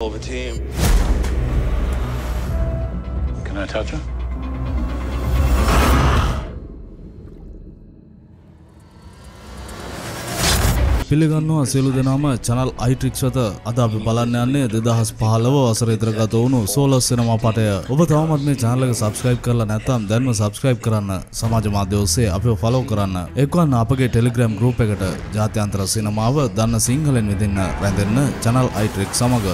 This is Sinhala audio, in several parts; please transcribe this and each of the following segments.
of a team. Can I touch her? පිළිගන්නවා සියලු දෙනාම චනල් අයිට්‍රික්ස් වෙත අද අපි බලන්න යන්නේ 2015 වසරේ ඉතර ගත වුණු 16 සිනමා පටය. ඔබ තවමත් මේ channel එක subscribe කරලා නැත්නම් දැන්ම subscribe කරන්න. සමාජ මාධ්‍ය ඔස්සේ අපිව follow කරන්න. එක්වන්න අපගේ Telegram group එකට ජාත්‍යන්තර සිනමාව දන්න සිංහලෙන් විඳින්න රැඳෙන්න channel අයිට්‍රික් සමග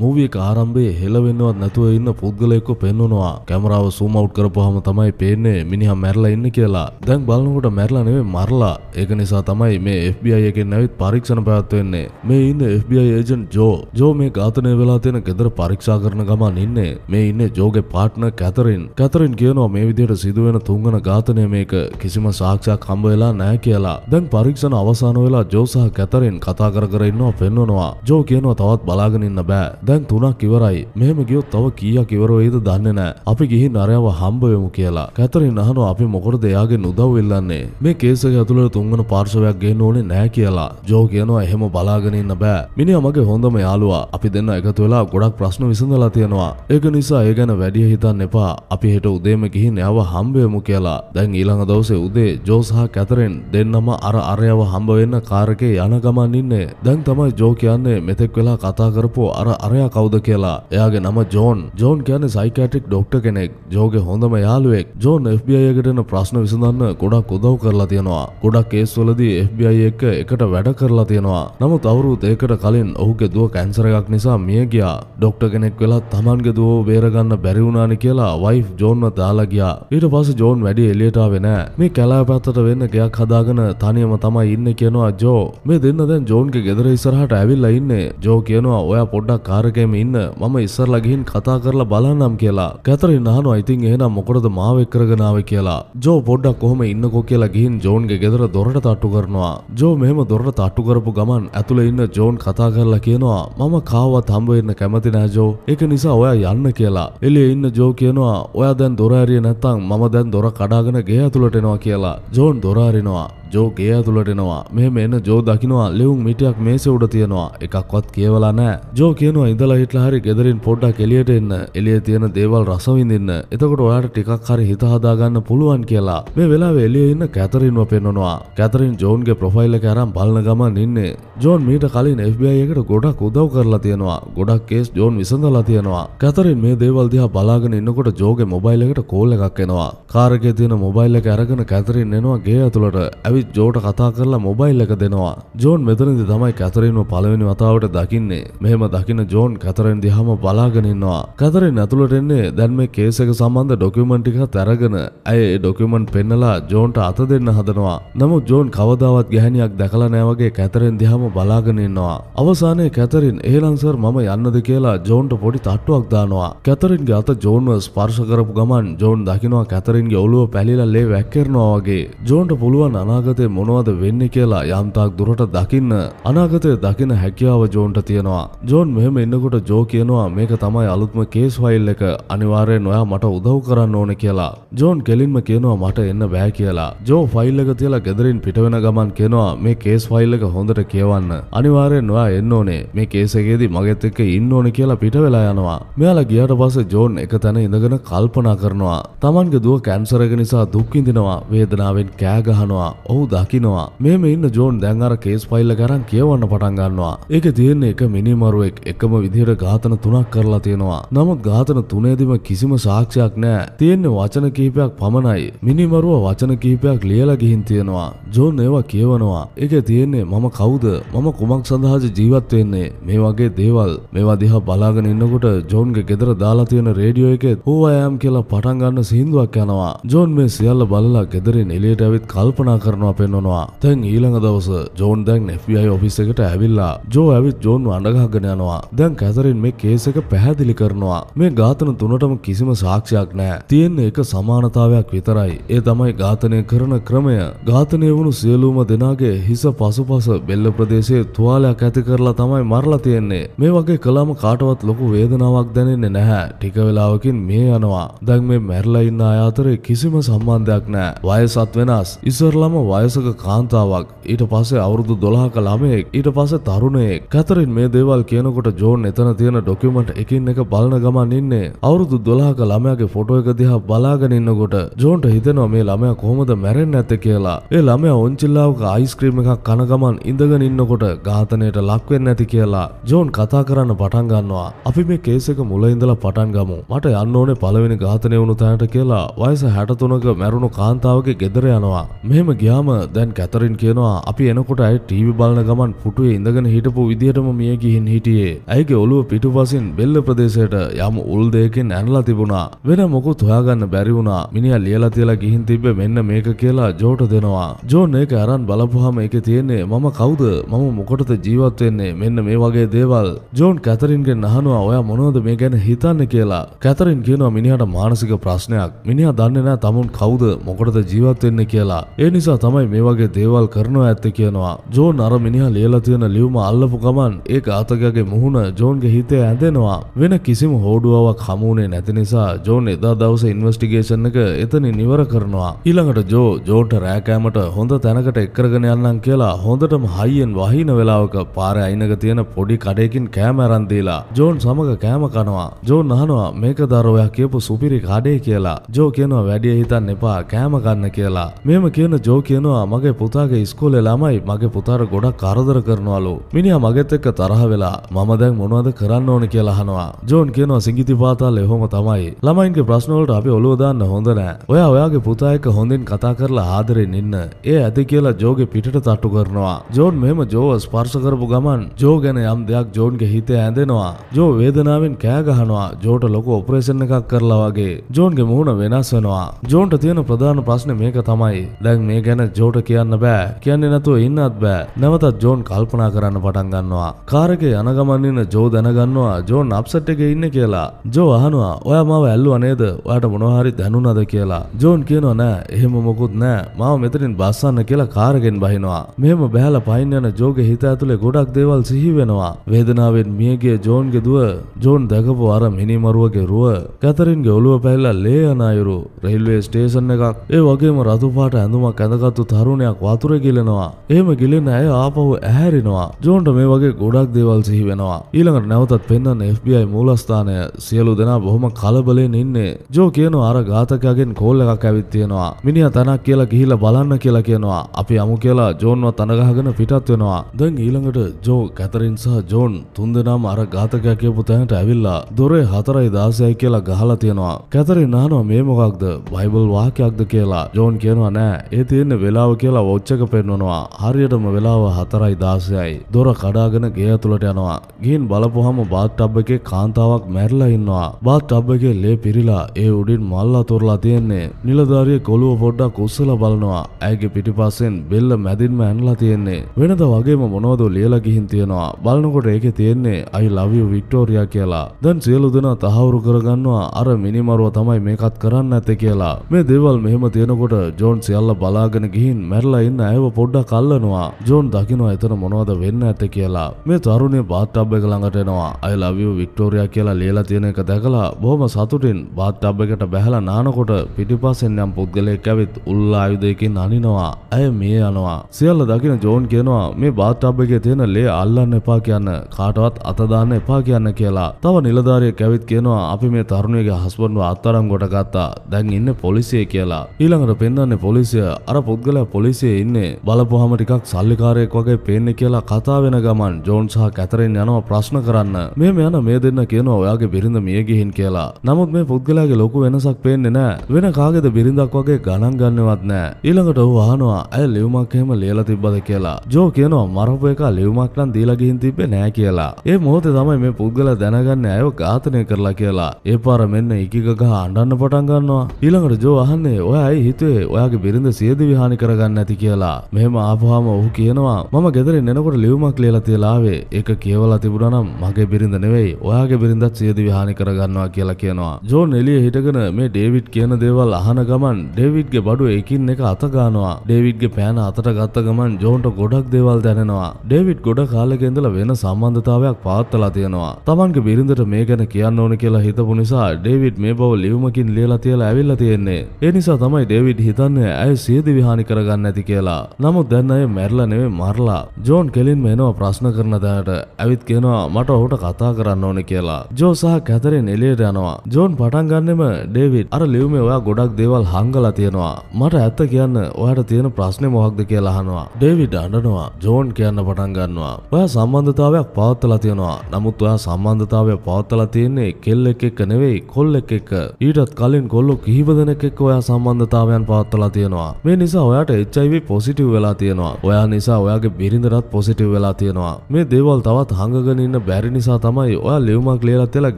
මූවිය ආරම්භේ හෙලවෙන්නවත් නැතුව ඉන්න පුද්ගලයෙක්ව පෙන්වනවා කැමරාව සූමවට් කරපුහම තමයි පේන්නේ මිනිහා මැරලා ඉන්න කියලා දැන් බලනකොට මැරලා නෙවෙයි මරලා ඒක නිසා තමයි මේ FBI එකෙන් නැවිත් පරීක්ෂණ පැවැත්වෙන්නේ මේ ඉන්න FBI ඒජන්ට් ජෝ ජෝ මේ ඝාතනය වෙලා තියෙන ගෙදර පරීක්ෂා කරන ගමන් ඉන්නේ මේ ඉන්නේ ජෝගේ පාර්ට්නර් කැතරින් කැතරින් කියනවා මේ විදිහට සිදුවෙන තුන්වන ඝාතනය මේක කිසිම සාක්ෂයක් හම්බ වෙලා නැහැ කියලා දැන් පරීක්ෂණ අවසන් වෙලා ජෝ සහ කැතරින් කතා කර කර ඉන්නවා පෙන්වනවා ජෝ කියනවා තවත් බලාගෙන ඉන්න බෑ දැන් තුනක් ඉවරයි මෙහෙම ගියොත් තව කීයක් ඉවර වෙයිද දන්නේ නැහැ අපි ගිහින් අරයව හම්බ වෙමු කියලා කැතරින් අහනවා අපි මොකටද එයාගෙන් උදව් ඉල්ලන්නේ මේ කේස් එක ඇතුළේ තුන්වන පාර්ශවයක් ගේන්න ඕනේ නැහැ කියලා ජෝ කියනවා එහෙම බලාගෙන ඉන්න බෑ මිනිහා මගේ හොඳම යාළුවා අපි දෙන්න එකතු වෙලා ගොඩක් ප්‍රශ්න විසඳලා තියෙනවා ඒක නිසා ඒ ගැන වැඩිය හිතන්න එපා අපි හෙට උදේම ගිහින් එයාව හම්බෙමු කියලා දැන් ඊළඟ දවසේ උදේ ජෝ සහ කැතරෙන් දෙන්නම අර අරයව හම්බ වෙන්න කාරකේ යන ගමන් ඉන්නේ දැන් තමයි ජෝ කියන්නේ මෙතෙක් වෙලා කතා කරපු අර අර මරයා කවුද කියලා එයාගේ නම ජෝන් ජෝන් කියන සයිකෑට්‍රික් ඩොක්ට කෙනෙක් ජෝගේ හොඳම යාළුවෙක් ජෝන් FBIයකටන ප්‍රශ්න විසඳන්න ගොඩක් උදව් කරලා තියෙනවා ගොඩක් කේස්වලදී FBI එක එකට වැඩ කරලා තියෙනවා නමුත් අවුරුත් ඒකට කලින් ඔහුගේ දුව කැන්සර එකක් නිසා මිය ගියා ඩොක්ට කෙනෙක් වෙලා තමන්ගේ දුව බේරගන්න බැරිවුණානි කියලා වයි් ජෝන්ව දාලා ගියා ඊට පස ජෝන් වැඩි එලියටාවෙන මේ කැලා පැත්තට වෙන්න ගයක් හදාගෙන තනියම තමයි ඉන්න කියනවා ජෝ මේ දෙන්න දැන් ජෝන්ගේ ගෙදර ඉස්සරහට ඇවිල්ලා ඉන්නේ ජෝ කියනවා ඔයා පොඩ්ඩක් කාරකයම ඉන්න මම ඉස්සරලා ගිහින් කතා කරලා බලන්නම් කියලා. කැතරින් අහනවා ඉතින් එහෙනම් මොකටද මාව එක්කරගෙනාව කියලා. ජෝ පොඩ්ඩක් කොහොම ඉන්නකෝ කියලා ගිහින් ජෝන්ගේ ගෙදර දොරට තට්ටු කරනවා. ජෝ මෙහෙම දොරට තට්ටු කරපු ගමන් ඇතුලේ ඉන්න ජෝන් කතා කරලා කියනවා මම කාවත් හම්බ වෙන්න කැමති නෑ ජෝ. ඒක නිසා ඔයා යන්න කියලා. එළියේ ඉන්න ජෝ කියනවා ඔයා දැන් දොර ඇරියේ නැත්තම් මම දැන් දොර කඩාගෙන ගේ ඇතුලට එනවා කියලා. ජෝන් දොර අරිනවා. ජෝ ගේ ඇතුලට එනවා. මෙහෙම එන ජෝ දකින්නවා ලෙවුම් මිටියක් මේසෙ උඩ තියනවා. එකක්වත් කියවලා නෑ. ජෝ කියනවා ඉඳලා හිටලා හරි ගෙදරින් පොඩ්ඩක් එළියට එන්න එළිය තියෙන දේවල් රසවිඳන්න එතකොට ඔයාට ටිකක් හරි හිත හදාගන්න පුළුවන් කියලා මේ වෙලාව එලිය ඉන්න කැතරින්ව පෙන්නවා කැතරින් ජෝන්ගේ ප්‍රොෆයිල්ල කෑරම් බලන ගමන් ඉන්නේ ජෝන් මීට කලින් FBI එකට ගොඩක් උදව් කරලා තියෙනවා ගොඩක් කේස් ජෝන් විසඳලා තියෙනවා කැතරින් මේ දේවල් දිහා බලාගෙන ඉන්නකොට ජෝගේ මොබයිල් එකට කෝල් එකක් එනවා කාරකේ තියෙන මොබයිල් එක අරගෙන කැතරින් එනවා ගේ ඇතුළට ඇවිත් ජෝට කතා කරලා මොබයිල් එක දෙනවා ජෝන් මෙතනදි තමයි කැතරින්ව පළවෙනි වතාවට දකින්නේ මෙහෙම දකින්න ජෝන් කතරෙන් දිහාම බලාගෙනන්නවා කතරෙන් ඇතුළටෙන්නේ දැන් මේ කේසක සම්බන්ධ ඩොකිමෙන්ටික තැරගෙන ඇය ඩොකිමෙන්ට් පෙන්නලා ජෝන්ට අත දෙන්න හදනවා නමුත් ජෝන් කවදාවත් ගැහැනියක් දැකලා නෑවගේ කැතරෙන් දිහාම බලාගෙනන්නවා අවසානයේ කැතරින් ඒලන්සර් මම යන්නද කියලා ජෝන්ට පොඩි තට්ටුවක් දානවා කැතරින්ගේ අත ජෝන්ව ස්පර්ශ කරපු ගමන් ජෝන් දකිනවා කැතරින්ගේ ඔලුව පැලිලා ලේ වැක්කරනවා වගේ ජෝන්ට පුළුවන් අනාගතේ මොනවද වෙන්නේ කියලා යම්තාක් දුරට දකින්න අනාගතය දකින හැකියාව ජෝන්ට තියෙනවා ජෝන් මෙහෙම ඉන්නකොට ජෝ කියනවා මේක තමයි අලුත්ම කේස් ෆයිල් එක අනිවාර්යෙන් ඔයා මට උදව් කරන්න ඕන කියලා. ජෝන් කෙලින්ම කියනවා මට එන්න බෑ කියලා. ජෝ ෆයිල් එක තියලා ගෙදරින් පිටවෙන ගමන් කියනවා මේ කේස් ෆයිල් එක හොඳට කියවන්න. අනිවාර්යෙන් ඔයා එන්න ඕනේ. මේ කේස් එකේදී මගෙත් එක්ක ඉන්න ඕනේ කියලා පිටවෙලා යනවා. මෙයාලා ගියාට පස්සේ ජෝන් එක තැන ඉඳගෙන කල්පනා කරනවා. Tamange දුව කැන්සර් එක නිසා දුක් විඳිනවා. වේදනාවෙන් කෑ ගහනවා. ඔහු දකිනවා. මෙහෙම ඉන්න ජෝන් දැන් අර කේස් ෆයිල් එක අරන් කියවන්න පටන් ගන්නවා. ඒක තියෙන්නේ එක මිනිමරුවෙක් එකම විදිහට ඝාතන තුනක් කරලා තියෙනවා. නමුත් ඝාතන තුනේදීම කිසිම සාක්ෂයක් නැහැ. තියෙන්නේ වචන කිහිපයක් පමණයි. මිනිමරුව වචන කිහිපයක් ලියලා ගිහින් තියෙනවා. ජෝන් ඒවා කියවනවා. ඒකේ තියෙන්නේ මම කවුද? මම කුමක් සඳහා ජීවත් වෙන්නේ? මේ වගේ දේවල් මේවා දිහා බලාගෙන ඉන්නකොට ජෝන්ගේ ගෙදර දාලා තියෙන රේඩියෝ එකේ "Who I am" කියලා පටන් ගන්න සින්දුවක් යනවා. ජෝන් මේ සියල්ල බලලා ගෙදරින් එළියට ඇවිත් කල්පනා කරනවා පෙන්වනවා. දැන් ඊළඟ දවස ජෝන් දැන් FBI ඔෆිස් එකට ඇවිල්ලා ජෝ ඇවිත් ජෝන්ව අඬගහගෙන යනවා. ඉඳන් කැතරින් මේ කේසක පැහැදිලි කරනවා. මේ ඝාතන තුනටම කිසිම සාක්ෂයක් නෑ. තියෙන්නේ එක සමානතාවයක් විතරයි. ඒ තමයි ඝාතනය කරන ක්‍රමය. ඝාතනය වුණු සියලුම දෙනාගේ හිස පසුපස බෙල්ල ප්‍රදේශයේ තුවාලයක් ඇති කරලා තමයි මරලා තියෙන්නේ. මේ වගේ කළාම කාටවත් ලොකු වේදනාවක් දැනෙන්නේ නැහැ. ටික වෙලාවකින් මේ යනවා. දැන් මේ මැරලා ඉන්න අය අතර කිසිම සම්බන්ධයක් නැහැ. වයසත් වෙනස්. ඉස්සරලම වයසක කාන්තාවක්, ඊට පස්සේ අවුරුදු 12ක ළමයෙක්, ඊට පස්සේ තරුණයෙක්. කතරින් මේ දේවල් කියනකොට ජෝ ඔවුන් එතන තියෙන ඩොකිමට එකින් එක බලන ගමන් ඉන්නේ අවුරුදු දොලාක ළමයාගේ ෆොටෝ එක දිහා බලාගෙන ඉන්නකොට ජෝන්ට හිතෙනවා මේ ළමයා කොහොමද මැරෙන්න ඇත කියලා ඒ ළමයා ඔංචිල්ලාවක අයිස්ක්‍රීම් එකක් කන ගමන් ඉඳගෙන ඉන්නකොට ඝාතනයට ලක්වෙන්න ඇති කියලා ජෝන් කතා කරන්න පටන් ගන්නවා අපි මේ කේස් එක මුල ඉඳලා පටන් ගමු මට යන්න ඕනේ පළවෙනි ඝාතනය වුණු තැනට කියලා වයස හැටතුනක මැරුණු කාන්තාවගේ ගෙදර යනවා මෙහෙම ගියාම දැන් කැතරින් කියනවා අපි එනකොට ඇයි ටීවි බලන ගමන් පුටුවේ ඉඳගෙන හිටපු විදිහටම මිය ගිහින් හිටියේ ඇයි ඇගේ ඔලුව පිටුපසින් බෙල්ල ප්‍රදේශයට යම් උල් දෙයකින් ඇනලා තිබුණා. වෙන මොකුත් හොයාගන්න බැරි වුණා. මිනිහා ලියලා තියලා ගිහින් තිබ්බේ මෙන්න මේක කියලා ජෝට දෙනවා. ජෝන් ඒක අරන් බලපුවාම ඒකේ තියෙන්නේ මම කවුද? මම මොකටද ජීවත් වෙන්නේ? මෙන්න මේ වගේ දේවල්. ජෝන් කැතරින්ගෙන් අහනවා ඔයා මොනවද මේ ගැන හිතන්නේ කියලා. කැතරින් කියනවා මිනිහාට මානසික ප්‍රශ්නයක්. මිනිහා දන්නේ නැහැ තමුන් කවුද? මොකටද ජීවත් වෙන්නේ කියලා. ඒ නිසා තමයි මේ වගේ දේවල් කරනවා ඇත්තේ කියනවා. ජෝන් අර මිනිහා ලියලා තියෙන ලියුම අල්ලපු ගමන් ඒක ආතගගේ මුහුණ ජෝන්ගේ හිතේ ඇදෙනවා වෙන කිසිම හෝඩුවාවක් හමුුණේ නැති නිසා ජෝන් එදා දවස ඉන්වස්ටිගේෂන් එක එතනි නිවර කරනවා ඊළඟට ජෝ ජෝට රෑකෑමට හොඳ තැනකට එක්කරගෙන යන්නම් කියලා හොඳටම හයියෙන් වහින වෙලාවක පාර අයිනක තියෙන පොඩි කඩයකින් කෑම ඇරන්දීලා ජෝන් සමඟ කෑම කනවා ජෝන් අහනවා මේක දරෝයා කියපු සුපිරි කඩේ කියලා ජෝ කියනවා වැඩිය හිතන්න එපා කෑම ගන්න කියලා මෙම කියන ජෝ කියනවා මගේ පුතාගේ ඉස්කෝලේ ළමයි මගේ පුතාර ගොඩක් කරදර කරනවලු මිනිහා මගෙත් එක්ක තරහ වෙලා මම දැන් දැන් මොනවද කරන්න ඕන කියලා අහනවා. ජෝන් කියනවා සිංගිති පාතාල එහොම තමයි. ළමයින්ගේ ප්‍රශ්න වලට අපි ඔලුව දාන්න හොඳ නෑ. ඔයා ඔයාගේ පුතා එක්ක හොඳින් කතා කරලා ආදරෙන් ඉන්න. ඒ ඇති කියලා ජෝගේ පිටට තට්ටු කරනවා. ජෝන් මෙහෙම ජෝව ස්පර්ශ කරපු ගමන් ජෝ ගැන යම් දෙයක් ජෝන්ගේ හිතේ ඇඳෙනවා. ජෝ වේදනාවෙන් කෑ ගහනවා. ජෝට ලොකු ඔපරේෂන් එකක් කරලා වගේ. ජෝන්ගේ මුහුණ වෙනස් වෙනවා. ජෝන්ට තියෙන ප්‍රධාන ප්‍රශ්නේ මේක තමයි. දැන් මේ ගැන ජෝට කියන්න බෑ. කියන්නේ නැතුව ඉන්නත් බෑ. නැවතත් ජෝන් කල්පනා කරන්න පටන් ගන්නවා. කාර් එකේ යන ගමන් ඉන්න ජෝ දැනගන්නවා ජෝ නප්සට් එක ඉන්න කියලා ජෝ අහනවා ඔයා මාව ඇල්ලුව නේද ඔයාට මොනවහරි දැනුණද කියලා ජෝන් කියනවා නෑ එහෙම මොකුත් නෑ මාව මෙතනින් බස්සන්න කියලා කාරගෙන් බහිනවා මෙහෙම බැහැලා පයින් යන ජෝගේ හිත ඇතුලේ ගොඩක් දේවල් සිහි වෙනවා වේදනාවෙන් මියගේ ජෝන්ගේ දුව ජෝන් දැකපු අර මිනිමරුවගේ රුව කැතරින්ගේ ඔළුව පැහිලා ලේ යන අයුරු රෙල්වේ ස්ටේෂන් එකක් ඒ වගේම රතුපාට ඇඳුමක් ඇඳගත්තු තරුණයක් වතුර ගිලෙනවා. එහෙම ගිලෙන ඇය ආපහු ඇහැරෙනවා. ජෝන්ට මේ වගේ ගොඩක් දේවල් සිහි වෙනවා. ඊළඟට නැවතත් පෙන්න්න FBI මූලස්ථානය සියලු දෙනා බොහොම කලබලෙන් ඉන්නේ ජෝ කියනවා අර ඝාතකයාගෙන් කෝල් එකක් ඇවිත් තියෙනවා මිනිහා තනක් කියලා ගිහිල්ලා බලන්න කියලා කියනවා අපි යමු කියලා ජෝන්ව තනගහගෙන පිටත් වෙනවා දැන් ඊළඟට ජෝ කැතරින් සහ ජෝන් තුන්දෙනාම අර ඝාතකයා කියපු තැනට ඇවිල්ලා දොරේ හතරයි දාසයයි කියලා ගහලා තියෙනවා කැතරින් අහනවා මේ මොකක්ද බයිබල් වාක්‍යයක්ද කියලා ජෝන් කියනවා නෑ ඒ තියෙන වෙලාව කියලා වොච්චක පෙන්වනවා හරියටම වෙලාව හතරයි දාසයයි දොර කඩාගෙන ගේ ඇතුළට යනවා ගින් උඩින් බලපුහම බාත් ටබ් එකේ කාන්තාවක් මැරලා ඉන්නවා බාත් ටබ් එකේ ලේ පිරිලා ඒ උඩින් මල් අතුරලා තියෙන්නේ නිලධාරිය කොළුව පොඩ්ඩක් උස්සලා බලනවා ඇගේ පිටිපස්සෙන් බෙල්ල මැදින්ම ඇනලා තියෙන්නේ වෙනද වගේම මොනවද ලියලා ගිහින් තියෙනවා බලනකොට ඒකේ තියෙන්නේ අයි ලව් යූ වික්ටෝරියා කියලා දැන් සියලු දෙනා තහවුරු කරගන්නවා අර මිනිමරුව තමයි මේකත් කරන්න ඇත්තේ කියලා මේ දේවල් මෙහෙම තියෙනකොට ජෝන් සියල්ල බලාගෙන ගිහින් මැරලා ඉන්න ඇයව පොඩ්ඩක් අල්ලනවා ජෝන් දකිනවා එතන මොනවද වෙන්න ඇත්තේ කියලා මේ තරුණිය බාත් ටබ් එක ළඟටනවා අය ලවිය වික්ටෝරයා කියලා ලියලා තියෙන එක දැකලා බොහොම සතුටින් බාත්තබ් එකට බැහැලා නානකොට පිටිපස්සෙන් යම් පුද්ගලයෙක් ඇවිත් උල්ලා ආයුධයකින් අනිනවා ඇය මිය යනවා සියල්ල දකින ජෝන් කියනවා මේ බාත්තබ් එකේ තියෙන ලේ අල්ලන්න එපා කියන්න කාටවත් අතදාන්න එපා කියන්න කියලා තව නිලධාරියෙක් ඇවිත් කියනවා අපි මේ තරුණයගේ හස්බන්ඩ්ව අත්තරම් කොට ගත්තා දැන් ඉන්න පොලිසිය කියලා ඊළඟට පෙන්වන්නේ පොලිසිය අර පුද්ගලයා පොලිසියේ ඉන්නේ බලපුවාම ටිකක් සල්ලිකාරයෙක් වගේ පේන්නේ කියලා කතා වෙන ගමන් ජෝන් සහ කැතරෙන් යනවා ප්‍රශ්න ප්‍රශ්න කරන්න. මේ යන මේ දෙන්න කියනවා ඔයාගේ බිරිඳ මිය ගිහින් කියලා. නමුත් මේ පුද්ගලයාගේ ලොකු වෙනසක් පේන්නේ නැහැ. වෙන කාගේද බිරිඳක් වගේ ගණන් ගන්නවත් නැහැ. ඊළඟට ඔහු අහනවා ඇය ලියුමක් එහෙම ලියලා තිබ්බද කියලා. ජෝ කියනවා මරපු එක ලියුමක් නම් දීලා ගිහින් තිබ්බේ නැහැ කියලා. ඒ මොහොතේ තමයි මේ පුද්ගලයා දැනගන්නේ ඇයව ඝාතනය කරලා කියලා. ඒ පාර මෙන්න ඉකිග ගහ අඬන්න පටන් ගන්නවා. ඊළඟට ජෝ අහන්නේ ඔයා ඇයි හිතුවේ ඔයාගේ බිරිඳ සියදිවි හානි කරගන්න ඇති කියලා. මෙහෙම ආපුවාම ඔහු කියනවා මම ගෙදරින් එනකොට ලියුමක් ලියලා තියලා ආවේ. ඒක කියවලා තිබුණා නම් මගේ බිරිඳ නෙවෙයි ඔයාගේ බිරිඳත් සියදිවි හානි කරගන්නවා කියලා කියනවා. ජෝන් එළිය හිටගෙන මේ ඩේවිඩ් කියන දේවල් අහන ගමන් ඩේවිඩ්ගේ බඩුව එකින් එක අත ගන්නවා. ඩේවිඩ්ගේ පෑන අතට ගත්ත ගමන් ජෝන්ට ගොඩක් දේවල් දැනෙනවා. ඩේවිඩ් ගොඩ කාලෙක ඉඳලා වෙන සම්බන්ධතාවයක් පවත්ලා තියෙනවා. Tamange බිරිඳට මේ ගැන කියන්න ඕන කියලා හිතපු නිසා ඩේවිඩ් මේ බව ලියුමකින් ලියලා තියලා ඇවිල්ලා තියෙන්නේ. ඒ නිසා තමයි ඩේවිඩ් හිතන්නේ ඇය සියදිවි හානි කරගන්න ඇති කියලා. නමුත් දැන් අය මැරිලා නෙවෙයි මරලා. ජෝන් කෙලින්ම එනවා ප්‍රශ්න කරන තැනට. ඇවිත් කියනවා මට ඔහුට කතා කරන්න ඕන කියලා. ජෝ සහ කැතරෙන් එලියට යනවා. ජෝන් පටන් ගන්නෙම ඩේවිඩ් අර ලියුමේ ඔයා ගොඩක් දේවල් හංගලා තියෙනවා. මට ඇත්ත කියන්න ඔයාට තියෙන ප්‍රශ්නේ මොකක්ද කියලා අහනවා. ඩේවිඩ් අඬනවා. ජෝන් කියන්න පටන් ගන්නවා. ඔයා සම්බන්ධතාවයක් පවත්ලා තියෙනවා. නමුත් ඔයා සම්බන්ධතාවය පවත්ලා තියෙන්නේ කෙල්ලෙක් එක්ක නෙවෙයි කොල්ලෙක් එක්ක. ඊටත් කලින් කොල්ලෝ කිහිප දෙනෙක් එක්ක ඔයා සම්බන්ධතාවයන් පවත්ලා තියෙනවා. මේ නිසා ඔයාට HIV පොසිටිව් වෙලා තියෙනවා. ඔයා නිසා ඔයාගේ බිරිඳටත් පොසිටිව් වෙලා තියෙනවා. මේ දේවල් තවත් හංගගෙන ඉන්න බැරි නිසා තමයි ඔයා ලියුමක් ලියලා තියලා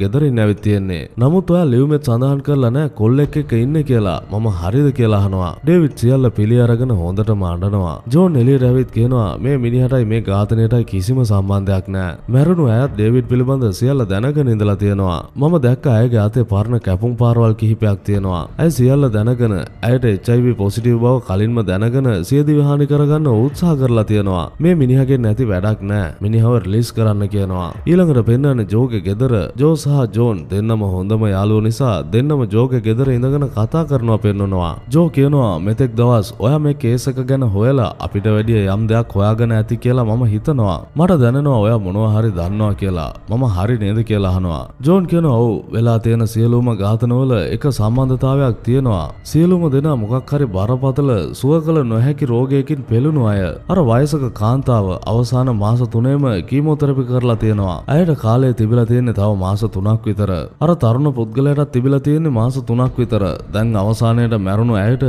ගෙදරින් ඇවිත් තියෙන්නේ. නමුත් ඔයා ලියුමෙත් සඳහන් කරලා නැහැ කොල්ලෙක් එක්ක ඉන්නේ කියලා. මම හරිද කියලා අහනවා. ඩේවිඩ් සියල්ල පිළි අරගෙන හොඳටම අඬනවා. ජෝන් එළියට ඇවිත් කියනවා මේ මිනිහටයි මේ ඝාතනයටයි කිසිම සම්බන්ධයක් නැහැ. මැරුණු අයත් ඩේවිඩ් පිළිබඳ සියල්ල දැනගෙන ඉඳලා තියෙනවා. මම දැක්ක අයගේ අතේ පරණ කැපුම් පාරවල් කිහිපයක් තියෙනවා. ඇය සියල්ල දැනගෙන ඇයට එච්චයිව පොසිටිව් බව කලින්ම දැනගෙන සියදිවිහානි කරගන්න උත්සා කරලා තියෙනවා මේ මිනිහගෙන් නැති වැඩක් නෑ මිනිහව රිලිස් කරන්න කියනවා කරනවා. ඊළඟට පෙන්වන ජෝගේ ගෙදර ජෝ සහ ජෝන් දෙන්නම හොඳම යාළුවෝ නිසා දෙන්නම ජෝගේ ගෙදර ඉඳගෙන කතා කරනවා පෙන්වනවා. ජෝ කියනවා මෙතෙක් දවස් ඔයා මේ කේස් එක ගැන හොයලා අපිට වැඩිය යම් දෙයක් හොයාගෙන ඇති කියලා මම හිතනවා. මට දැනෙනවා ඔයා මොනවා හරි දන්නවා කියලා. මම හරි නේද කියලා අහනවා. ජෝන් කියනවා ඔව් වෙලා තියෙන සියලුම ඝාතනවල එක සම්බන්ධතාවයක් තියෙනවා. සියලුම දෙනා මොකක් හරි බරපතල සුව කළ නොහැකි රෝගයකින් පෙළුණු අය. අර වයසක කාන්තාව අවසාන මාස 3ෙම කීමෝതെරපි කරලා තියෙනවා. ඇයට කාලය තිබිලා තියෙන්නේ තව මාස 3ක් විතර. අර තරුණ පුද්ගලයාට තිබිලා තියෙන්නේ මාස 3ක් විතර. දැන් අවසානයේට මැරුණු ඇයට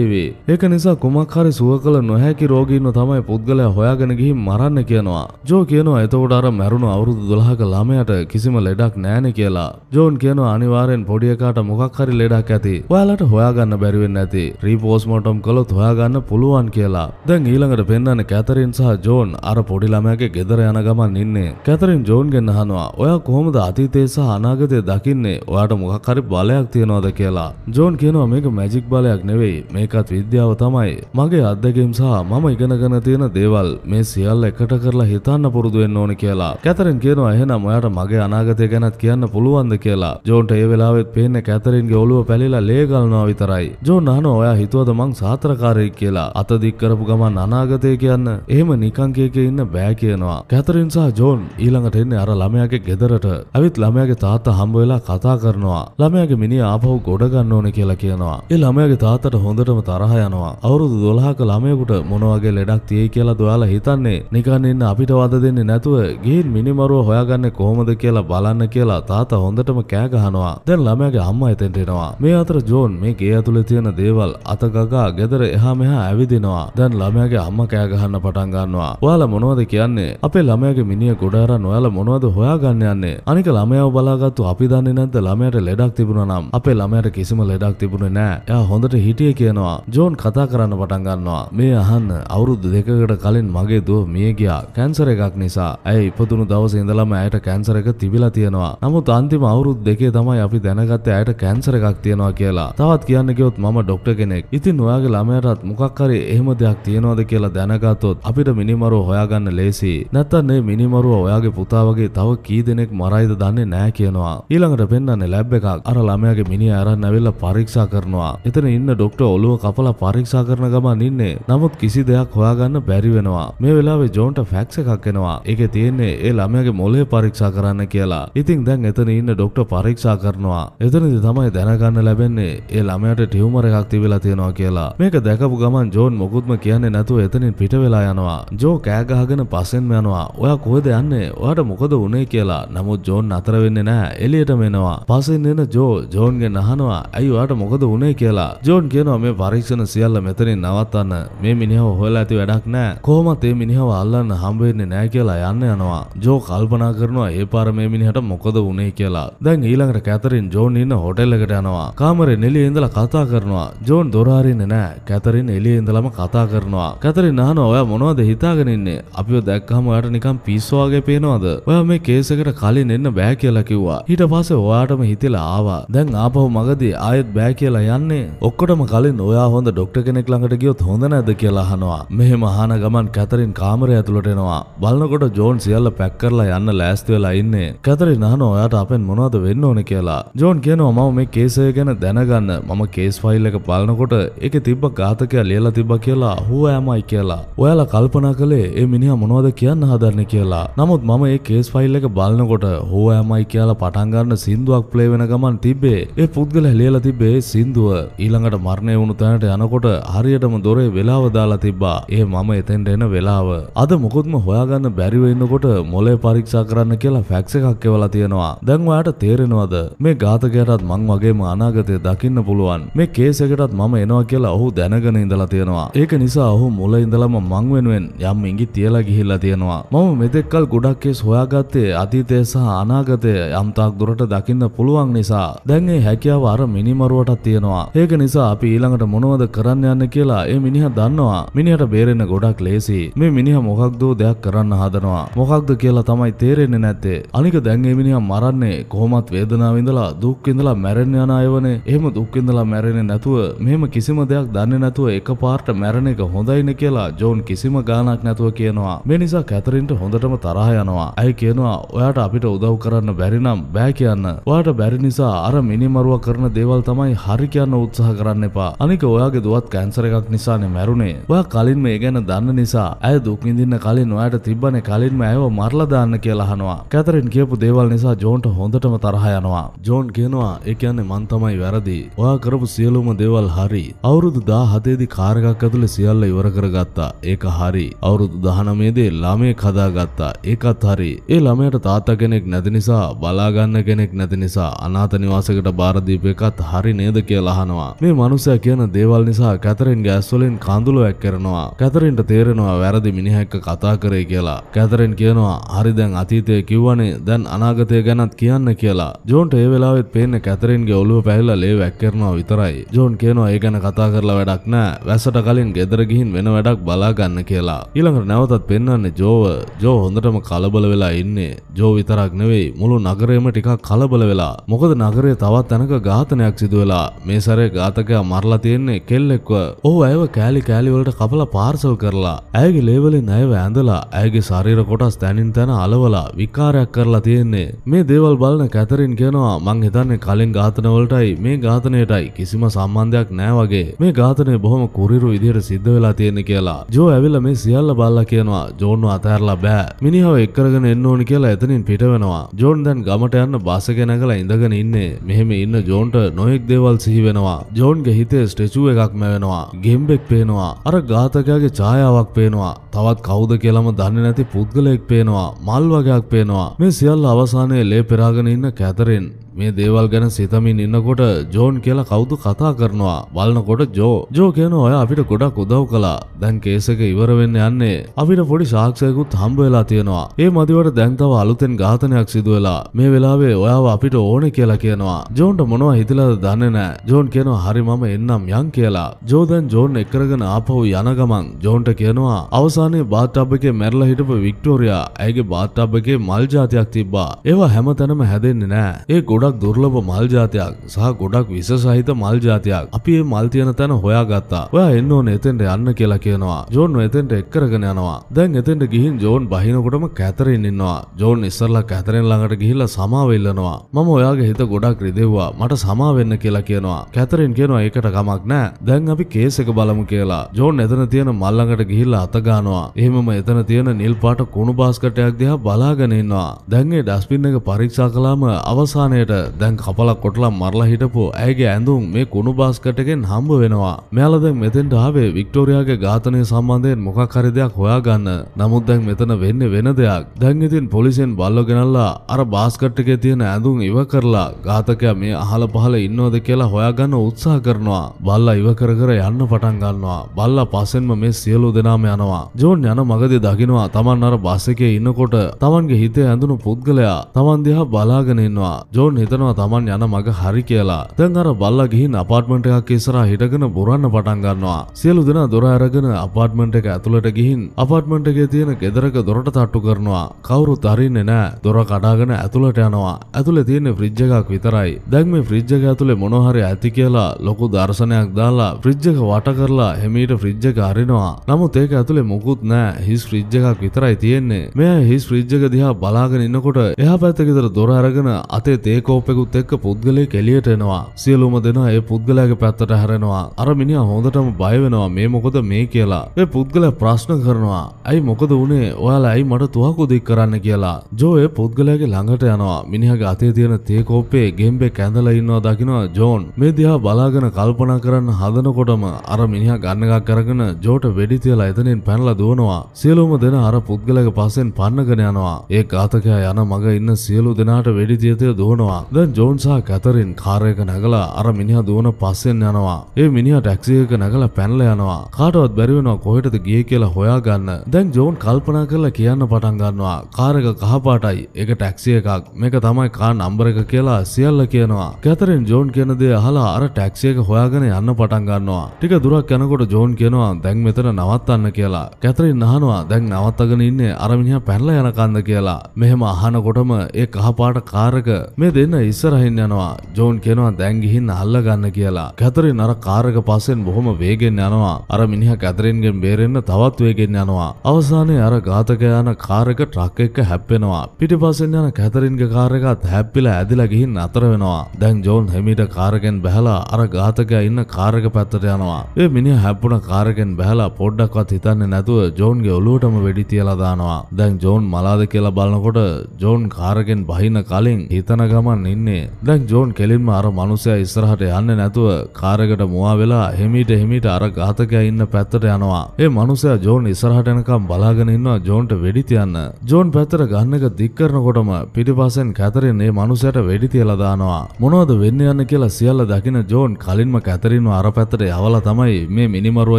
HIV. ඒක නිසා කුමක් හරි සුව කළ නොහැකි රෝගීන්ව තමයි පුද්ගලයා හොයාගෙන ගිහින් මරන්න කියනවා. ජෝ කියනවා එතකොට අර මැරුණු අවුරුදු 12ක ළමයාට කිසිම ලෙඩක් නැහැනේ කියලා. ජෝන් කියනවා අනිවාර්යෙන් පොඩි එකාට මොකක් හරි ලෙඩක් ඇති. ඔයාලට හොයාගන්න බැරි වෙන්නේ නැති. රීපෝස්ට්මෝටම් කළොත් හොයාගන්න පුළුවන් කියලා. දැන් ඊළඟට පෙන්වන්නේ කැතරින් සහ ජෝන් අර පොඩි ළමයාගේ ගෙදර යන ගමන් ඉන්නේ. කැතරින් ජෝන්ගෙන් අහනවා ඔයා කොහොමද අතීතයේ සහ අනාගතය දකින්නේ ඔයාට මොකක් හරි බලයක් තියෙනවද කියලා. ජෝන් කියනවා මේක මැජික් බලයක් නෙවෙයි මේකත් විද්‍යාව තමයි. මගේ අත්දැකීම් සහ මම ඉගෙනගෙන තියෙන දේවල් මේ සියල්ල එකට කරලා හිතන්න පුරුදු වෙන්න ඕනේ කියලා. කැතරින් කියනවා එහෙනම් ඔයාට මගේ අනාගතය ගැනත් කියන්න පුළුවන්ද කියලා. ජෝන්ට ඒ වෙලාවෙත් පේන්නේ කැතරින්ගේ ඔළුව පැලිලා ලේ ගලනවා විතරයි. ජෝන් අහනවා ඔයා හිතුවද මං සාත්‍රකාරයෙක් කියලා. අත දික් කරපු ගමන් අනාගතය කියන්න. එහෙම නිකන් කේකේ ඉන්න බෑ කියනවා. කැතරින් සහ ජෝන් ඊළඟට එන්නේ අර ළමයාගේ ගෙදරට. ඇවිත් ළමයාගේ තාත්තා හම්බ වෙලා කතා කරනවා. ළමයාගේ මිනිහා ආපහු ගොඩ ගන්න ඕනේ කියලා කියනවා. ඒ ළමයාගේ තාත්තට හොඳටම තරහ යනවා. අවුරුදු 12ක ළමයෙකුට මොන වගේ ලෙඩක් තියෙයි කියලා ඔයාලා හිතන්නේ? නිකන් ඉන්න අපිට වද දෙන්නේ නැතුව ගිහින් මිනිමරුව හොයාගන්නේ කොහොමද කියලා බලන්න කියලා තාත්තා හොඳටම කෑ ගහනවා. දැන් ළමයාගේ අම්මා එතෙන්ට එනවා. මේ අතර ජෝන් මේ ගේ ඇතුලේ තියෙන දේවල් අතගගා ගෙදර එහා මෙහා ඇවිදිනවා. දැන් ළමයාගේ අම්මා කෑ ගහන්න පටන් ගන්නවා. ඔයාලා මොනවද කියන්නේ? අපේ ළමයාගේ මිනිහ ගොඩ කරන්න ඔයාලා මොනවද හොයාගන්න යන්නේ? අනික ළමයාව බලාගත්තු අපි දන්නේ නැද්ද ළමයාට ලෙඩක් තිබුණා නම්? අපේ ළමයාට කිසිම ලෙඩක් තිබුණේ නැහැ. එයා හොඳට හිටියේ කියනවා. ජෝන් කතා කරන්න පටන් ගන්නවා. මේ අහන්න අවුරුදු දෙකකට කලින් මගේ දුව මිය ගියා. කැන්සර් එකක් නිසා. ඇයි ඉපදුණු දවසේ ඉඳලම ඇයට කැන්සර් එක තිබිලා තියෙනවා. නමුත් අන්තිම අවුරුදු දෙකේ තමයි අපි දැනගත්තේ ඇයට කැන්සර් එකක් තියෙනවා කියලා. තවත් කියන්න ගියොත් මම ඩොක්ටර් කෙනෙක්. ඉතින් ඔයාගේ ළමයාටත් මොකක් හරි එහෙම දෙයක් තියෙනවද කියලා දැනගත්තොත් අපිට මිනිමරුව හොයාගන්න ලේසි. නැත්තම් මේ මිනිමරුව ඔයාගේ තාත්තගේ පුතා වගේ තව කී දෙනෙක් මරයිද දන්නේ නෑ කියනවා. ඊළඟට පෙන්වන්නේ ලැබ් එකක්. අර ළමයාගේ මිනිහා අරන් ඇවිල්ලා පරීක්ෂා කරනවා. එතන ඉන්න ડોක්ටර් ඔළුව කපලා පරීක්ෂා කරන ගමන් ඉන්නේ. නමුත් කිසි දෙයක් හොයාගන්න බැරි වෙනවා. මේ වෙලාවේ ජෝන්ට ෆැක්ස් එකක් එනවා. ඒකේ තියෙන්නේ ඒ ළමයාගේ මොළය පරීක්ෂා කරන්න කියලා. ඉතින් දැන් එතන ඉන්න ડોක්ටර් පරීක්ෂා කරනවා. එතනදී තමයි දැනගන්න ලැබෙන්නේ ඒ ළමයාට ටියුමර් එකක් තිබිලා තියෙනවා කියලා. මේක දැකපු ගමන් ජෝන් මොකුත්ම කියන්නේ නැතුව එතනින් පිට වෙලා යනවා. ජෝ කෑගහගෙන පස්සෙන්ම යනවා. ඔයා කොහෙද යන්නේ? ඔහට මොකද උනේ කියලා නමුත් ජෝන් අතර වෙන්න නෑ එලියටම එනවා පසින් එන ජෝ ජෝන්ගෙන් අහනවා ඇයි ඔයාට මොකද උනේ කියලා ජෝන් කියනවා මේ පරීක්ෂණ සියල්ල මෙතනින් නවත්තන්න මේ මිනිහව හොයලා ඇති වැඩක් නෑ කොහොමත් මේ මිනිහව අල්ලන්න හම්බෙන්නේ නෑ කියලා යන්න යනවා ජෝ කල්පනා කරනවා ඒ පාර මේ මිනිහට මොකද උනේ කියලා දැන් ඊළඟට කැතරින් ජෝන් ඉන්න හොටෙල් එකට යනවා කාමරේ නෙලිය ඉඳලා කතා කරනවා ජෝන් දොර අරින්නේ නෑ කැතරින් එළිය ඉඳලම කතා කරනවා කැතරින් අහනවා ඔයා මොනවද හිතාගෙන ඉන්නේ අපිව දැක්කහම ඔයාට නිකන් පිස්සෝ වගේ පේනවද? ඔයා මේ කේස් එකට කලින් එන්න බෑ කියලා කිව්වා. ඊට පස්සේ ඔයාටම හිතිලා ආවා. දැන් ආපහු මගදී ආයෙත් බෑ කියලා යන්නේ. ඔක්කොටම කලින් ඔයා හොඳ ડોක්ටර් කෙනෙක් ළඟට ගියොත් හොඳ නැද්ද කියලා අහනවා. මෙහෙම අහන ගමන් කැතරින් කාමරය ඇතුළට එනවා. බලනකොට ජෝන් සියල්ල පැක් කරලා යන්න ලෑස්ති වෙලා ඉන්නේ. කැතරින් අහනවා ඔයාට අපෙන් මොනවද වෙන්න ඕනේ කියලා. ජෝන් කියනවා මම මේ කේසය ගැන දැනගන්න මම කේස් ෆයිල් එක බලනකොට ඒක තිබ්බ ඝාතකයා ලියලා තිබ්බ කියලා හුව ඇමයි කියලා. ඔයාලා කල්පනා කළේ ඒ මිනිහා මොනවද කියන්න හදන්නේ කියලා. නමුත් නමුත් මම ඒ කේස් ෆයිල් එක බලනකොට හෝ ඇමයි කියලා පටන්ගන්න සිින්දුවක් ප්ලේ වෙන ගමන් තිබේ ඒ පුද්ගල හෙලියල තිබේ සිින්දුව ඊළඟට මරණය වුණු තැනට යනකොට හරියටම දොරේ වෙලාව දාලා තිබ්බා ඒ මම එතෙන්ට එන වෙලාව අද මොකුත්ම හොයාගන්න බැරිවෙන්නකොට මොලේ පරීක්ෂා කරන්න කියලා ෆැක්ස එකක් කෙවලා තියෙනවා දැන්වාට තේරෙනවද මේ ඝාතකයටත් මං වගේම අනාගතය දකින්න පුළුවන් මේ කේසකටත් මම එනවා කියලා ඔහු දැනගෙන ඉඳලා තියෙනවා ඒක නිසා ඔහු මුල ඉඳලම මං වෙනුවෙන් යම් ඉඟි තියලා ගිහිල්ලා තියෙනවා මම මෙතෙක්කල් ගොඩක් ගොඩක් කෙස් හොයාගත්තේ අතීතය සහ අනාගතය යම්තාක් දුරට දකින්න පුළුවන් නිසා දැන් ඒ හැකියාව අර මිනිමරුවටත් තියෙනවා. ඒක නිසා අපි ඊළඟට මොනවද කරන්න යන්න කියලා ඒ මිනිහ දන්නවා. මිනිහට බේරෙන්න ගොඩක් ලේසි. මේ මිනිහ මොකක්දෝ දෙයක් කරන්න හදනවා. මොකක්ද කියලා තමයි තේරෙන්නේ නැත්තේ. අනික දැන් ඒ මිනිහා මරන්නේ කොහොමත් වේදනාව ඉඳලා දුක් ඉඳලා මැරෙන්න යන අයවනේ. එහෙම දුක් ඉඳලා මැරෙන්නේ නැතුව මෙහෙම කිසිම දෙයක් දන්නේ නැතුව එකපාරට මැරෙන එක හොඳයිනේ කියලා ජෝන් කිසිම ගාණක් නැතුව කියනවා. මේ නිසා කැතරින්ට හොඳටම තරහ යනවා. ඇයි කියනවා ඔයාට අපිට උදව් කරන්න බැරි නම් බෑ කියන්න. ඔයාට බැරි නිසා අර මිනිමරුවා කරන දේවල් තමයි හරි කියන්න උත්සාහ කරන්න එපා. අනික ඔයාගේ දුවත් කැන්සර් එකක් නිසානේ මැරුණේ. ඔයා කලින් මේ ගැන දන්න නිසා ඇය දුක් විඳින්න කලින් ඔයාට තිබ්බනේ කලින්ම ඇයව මරලා දාන්න කියලා අහනවා. කැතරින් කියපු දේවල් නිසා ජෝන්ට හොඳටම තරහ යනවා. ජෝන් කියනවා ඒ කියන්නේ මං තමයි වැරදි. ඔයා කරපු සියලුම දේවල් හරි. අවුරුදු 17දී කාර් එකක් ඇතුලේ සියල්ල ඉවර කරගත්තා. ඒක හරි. අවුරුදු 19 දී ළමයෙක් හදාගත්තා. ඒකත් කාටත් හරි ඒ ළමයට තාත්ත කෙනෙක් නැති නිසා බලාගන්න කෙනෙක් නැති නිසා අනාත නිවාසකට බාරදීප එකත් හරි නේද කියලාහනවා මේ මනුස්සය කියන දේවල් නිසා කැතරින් ගෑස්වලින් කඳුළුවැක් කරනවා කැතරින්ට තේරෙනවා වැරදි මිනිහැක්ක කතා කරේ කියලා කැතරින් කියනවා හරි දැන් අතීතය කිව්වනේ දැන් අනාගතය ගැනත් කියන්න කියලා ජෝන්ට ඒ වෙලාවෙත් පේන්න කැතරින්ගේ ඔලුව පැහිලා ලේ වැක් කරනවා විතරයි ජෝන් කියනවා ඒ ගැන කතා කරලා වැඩක් නෑ වැසට කලින් ගෙදර ගිහින් වෙන වැඩක් බලාගන්න කියලා ඊළඟට නැවතත් පෙන්වන්නේ ජෝව ජෝ හොඳටම කල කලබල වෙලා ඉන්නේ ජෝ විතරක් නෙවෙයි මුළු නගරයම ටිකක් කලබල වෙලා මොකද නගරය තවත් තැනක ඝාතනයක් සිදු වෙලා මේ සැරේ ඝාතකයා මරලා තියෙන්නේ කෙල්ලෙක්ව ඔහු ඇයව කෑලි කෑලි වලට කපලා පාර්සල් කරලා ඇයගේ ලේවලින් ඇයව ඇඳලා ඇයගේ ශරීර කොටස් තැනින් තැන අලවලා විකාරයක් කරලා තියෙන්නේ මේ දේවල් බලන කැතරින් කියනවා මං හිතන්නේ කලින් ඝාතනවලටයි මේ ඝාතනයටයි කිසිම සම්බන්ධයක් නෑ වගේ මේ ඝාතනය බොහොම කුරිරු විදිහට සිද්ධ වෙලා තියෙන්නේ කියලා ජෝ ඇවිල්ලා මේ සියල්ල බලලා කියනවා ජෝන්ව අතහැරලා බෑ මිනිහව එක්ක එක්කරගෙන එන්න ඕනි කියලා එතනින් පිට වෙනවා. ජෝන් දැන් ගමට යන්න බස ගෙනගලා ඉඳගෙන ඉන්නේ. මෙහෙම ඉන්න ජෝන්ට නොයෙක් දේවල් සිහි වෙනවා. ජෝන්ගේ හිතේ ස්ටැචු එකක් මැවෙනවා. ගෙම්බෙක් පේනවා. අර ඝාතකයාගේ ඡායාවක් පේනවා. තවත් කවුද කියලාම දන්නේ නැති පුද්ගලයෙක් පේනවා. මල් වගේක් පේනවා. මේ සියල්ල අවසානයේ ලේ පෙරාගෙන ඉන්න කැතරින් මේ දේවල් ගැන සිතමින් ඉන්නකොට ජෝන් කියලා කවුදු කතා කරනවා බලන්නකොට ජෝ ජෝ කියන ඔය අපිට ගොඩක් උදව් කලා දැන් කේසක ඉවරවෙන්න යන්නේ අපිට පොඩි සාක්ෂයකුත් හම්බ වෙලා තියෙනවා ඒ මදිවට දැන්තව අලුතෙන් ඝාතනයක් සිදුවෙලා මේ වෙලාවේ ඔයාව අපිට ඕන කියලා කියනවා ජෝන්ට මොනවා හිතලාද දන්නේ නෑ ජෝන් කියනවා හරි මම එන්නම් යන් කියලා ජෝ දැන් ජෝන් එක්කරගෙන ආපහු යන ගමන් ජෝන්ට කියනවා අවසානයේ බාත්ටබ් එකේ මැරලා හිටපු වික්ටෝරියා ඇයගේ බාත්ටබ් එකේ මල් ජාතියක් තිබ්බා ඒවා හැම තැනම හැදෙන්නේ නෑ ඒ ගොඩ ගොඩක් දුර්ලභ මල් ජාතියක් සහ ගොඩක් විස සහිත මල් ජාතියක් අපි ඒ මල් තියෙන තැන හොයා ගත්තා ඔයා එන්න ඕන එතෙන්ට යන්න කියලා කියනවා ජෝන් එතෙන්ට එක්කරගෙන යනවා දැන් එතෙන්ට ගිහින් ජෝන් බහිනකොටම කැතරින් ඉන්නවා ජෝන් ඉස්සරලා කැතරින් ළඟට ගිහිල්ලා සමාව ඉල්ලනවා මම ඔයාගේ හිත ගොඩක් රිදෙව්වා මට සමා වෙන්න කියලා කියනවා කැතරින් කියනවා ඒකට කමක් නෑ දැන් අපි කේස් එක බලමු කියලා ජෝන් එතන තියෙන මල්ලඟට ගිහිල්ලා අතගානවා එහෙමම එතන තියෙන නිල් පාට කුණු බාස්කටයක් දිහා බලාගෙන ඉන්නවා. දැන් ඒ ඩස්බින් එක පරීක්ෂා කළාම අවසානයේට දැන් කපලක් කොටලා මරලා හිටපු ඇගේ ඇඳුම් මේ කුණු බාස්කටකෙන් හම්බ වෙනවා. මෙයාලා දැන් මෙතෙන්ට ආවේ වික්ටෝරියාගේ ඝාතනය සම්බන්ධයෙන් මොකක් හරි දෙයක් හොයාගන්න. නමුත් දැන් මෙතන වෙන්නේ වෙන දෙයක්. දැන් ඉතින් පොලිසියෙන් බල්ලෝ ගෙනල්ලා අර බාස්කට් එකේ තියෙන ඇඳුම් ඉව කරලා ඝාතකයා මේ අහල පහල ඉන්නවද කියලා හොයාගන්න උත්සාහ කරනවා. බල්ලා ඉව කර කර යන්න පටන් ගන්නවා. බල්ලා පස්සෙන්ම මේ සියලු දෙනාම යනවා. ජෝන් යන මගදී දකිනවා තමන් අර බස් එකේ ඉන්නකොට තමන්ගේ හිතේ ඇඳුණු පුද්ගලයා තමන් දිහා බලාගෙන ඉන්නවා. ජෝන් හිතනවා තමන් යන මග හරි කියලා. දැන් අර බල්ලා ගිහින් අපාර්ට්මන්ට් එකක් ඉස්සරහා හිටගෙන බොරන්න පටන් ගන්නවා. සියලු දෙනා දොර අරගෙන අපාර්ට්මන්ට් එක ඇතුළට ගිහින් අපාර්ට්මන්ට් එකේ තියෙන ගෙදරක දොරට තට්ටු කරනවා. කවුරුත් අරින්නේ නැහැ. දොර කඩාගෙන ඇතුළට යනවා. ඇතුළේ තියෙන ෆ්‍රිජ් එකක් විතරයි. දැන් මේ ෆ්‍රිජ් එක ඇතුළේ මොනවා හරි ඇති කියලා ලොකු දර්ශනයක් දාලා ෆ්‍රිජ් එක වට කරලා හෙමීට ෆ්‍රිජ් එක අරිනවා. නමුත් ඒක ඇතුළේ මොකුත් නැහැ. හිස් ෆ්‍රිජ් එකක් විතරයි තියෙන්නේ. මෙයා හිස් ෆ්‍රිජ් එක දිහා බලාගෙන ඉන්නකොට එහා පැත්තේ ගෙදර දොර අරගෙන අතේ තේකෝ ටෙලස්කෝපෙකුත් එක්ක පුද්ගලය කෙලියට එනවා සියලුම දෙනා ඒ පුද්ගලයාගේ පැත්තට හැරෙනවා අර මිනිහා හොඳටම බය වෙනවා මේ මොකද මේ කියලා ඒ පුද්ගලයා ප්‍රශ්න කරනවා ඇයි මොකද උනේ ඔයාලා ඇයි මට තුවක්කු දික් කරන්න කියලා ජෝ ඒ පුද්ගලයාගේ ළඟට යනවා මිනිහාගේ අතේ තියෙන තේ කෝප්පේ ගෙම්බේ කැඳලා ඉන්නවා දකිනවා ජෝන් මේ දිහා බලාගෙන කල්පනා කරන්න හදනකොටම අර මිනිහා ගන්න එකක් අරගෙන ජෝට වෙඩි තියලා එතනින් පැනලා දුවනවා සියලුම දෙනා අර පුද්ගලයාගේ පස්සෙන් පන්නගෙන යනවා ඒ ඝාතකයා යන මග ඉන්න සියලු දෙනාට වෙඩි තියතේ දුවනවා දැන් ජෝන්සා කැතරෙන් කාරයක නැගලා අර මිනිහ දුවන පස්සෙන් යනවා. ඒ මිනිහ ටැක්සි එක නැගලා පැනලා යනවා. කාටවත් බැරි වෙනවා කොහෙටද ගියේ කියලා හොයාගන්න. දැන් ජෝන් කල්පනා කරලා කියන්න පටන් ගන්නවා. කාර් එක කහපාටයි. ඒක ටැක්සි එකක්. මේක තමයි කාර් නම්බර එක කියලා සියල්ල කියනවා. කැතරෙන් ජෝන් කියන දේ අහලා අර ටැක්සි එක හොයාගෙන යන්න පටන් ගන්නවා. ටික දුරක් යනකොට ජෝන් කියනවා දැන් මෙතන නවත්තන්න කියලා. කැතරෙන් අහනවා දැන් නවත්තගෙන ඉන්නේ අර මිනිහා පැනලා යනකන්ද කියලා. මෙහෙම අහනකොටම ඒ කහපාට කාර් එක මේ ලෙන ඉස්සරහින් යනවා ජෝන් කෙනවා දැන්ගිහින් අල්ලගන්න කියලා කැතරින් අර කාරක පස්සෙන් බොහොම වේගෙන් යනවා අර මිනිහ කැතරෙන්ගෙන් බේරෙන්න තවත් වේගෙන් යනවා අවසානයේ අර ඝාතක යන කාරක ට්‍රක් එක හැප්පෙනවා පිටිපස්සෙන් යන කැතරින්ගේ කාරකත් හැප්පිලා ඇදිලා ගිහින් අතර වෙනවා දැන් ජෝන් හෙමීට කාරකෙන් බැහැලා අර ඝාතකයා ඉන්න කාරක පැත්තට යනවා ඒ මිනිහ හැප්පුණ කාරකෙන් බැහැලා පොඩ්ඩක්වත් හිතන්නේ නැතුව ජෝන්ගේ ඔලුවටම වෙඩි තියලා දානවා දැන් ජෝන් මලාද කියලා බලනකොට ජෝන් කාරකෙන් බහින කලින් හිතන ගමන් තමන් ඉන්නේ දැන් ජෝන් කෙලින්ම අර මනුසය ඉස්සරහට යන්න නැතුව කාරකට මවා වෙලා හෙමිට හෙමිට අර ඝාතකයා ඉන්න පැත්තට යනවා. ඒ මනුසයා ජෝන් ඉස්සරහට එනකම් බලාගෙන ඉන්නවා ජෝන්ට වෙඩි තියන්න. ජෝන් පැත්තට ගන්න එක දික් කරනකොටම පිටිපස්සෙන් කැතරින් ඒ මනුසයට වෙඩි තියලා දානවා. මොනවද වෙන්න යන්න කියලා සියල්ල දකින ජෝන් කලින්ම කැතරින්ව අර පැත්තට යවලා තමයි මේ මිනිමරුව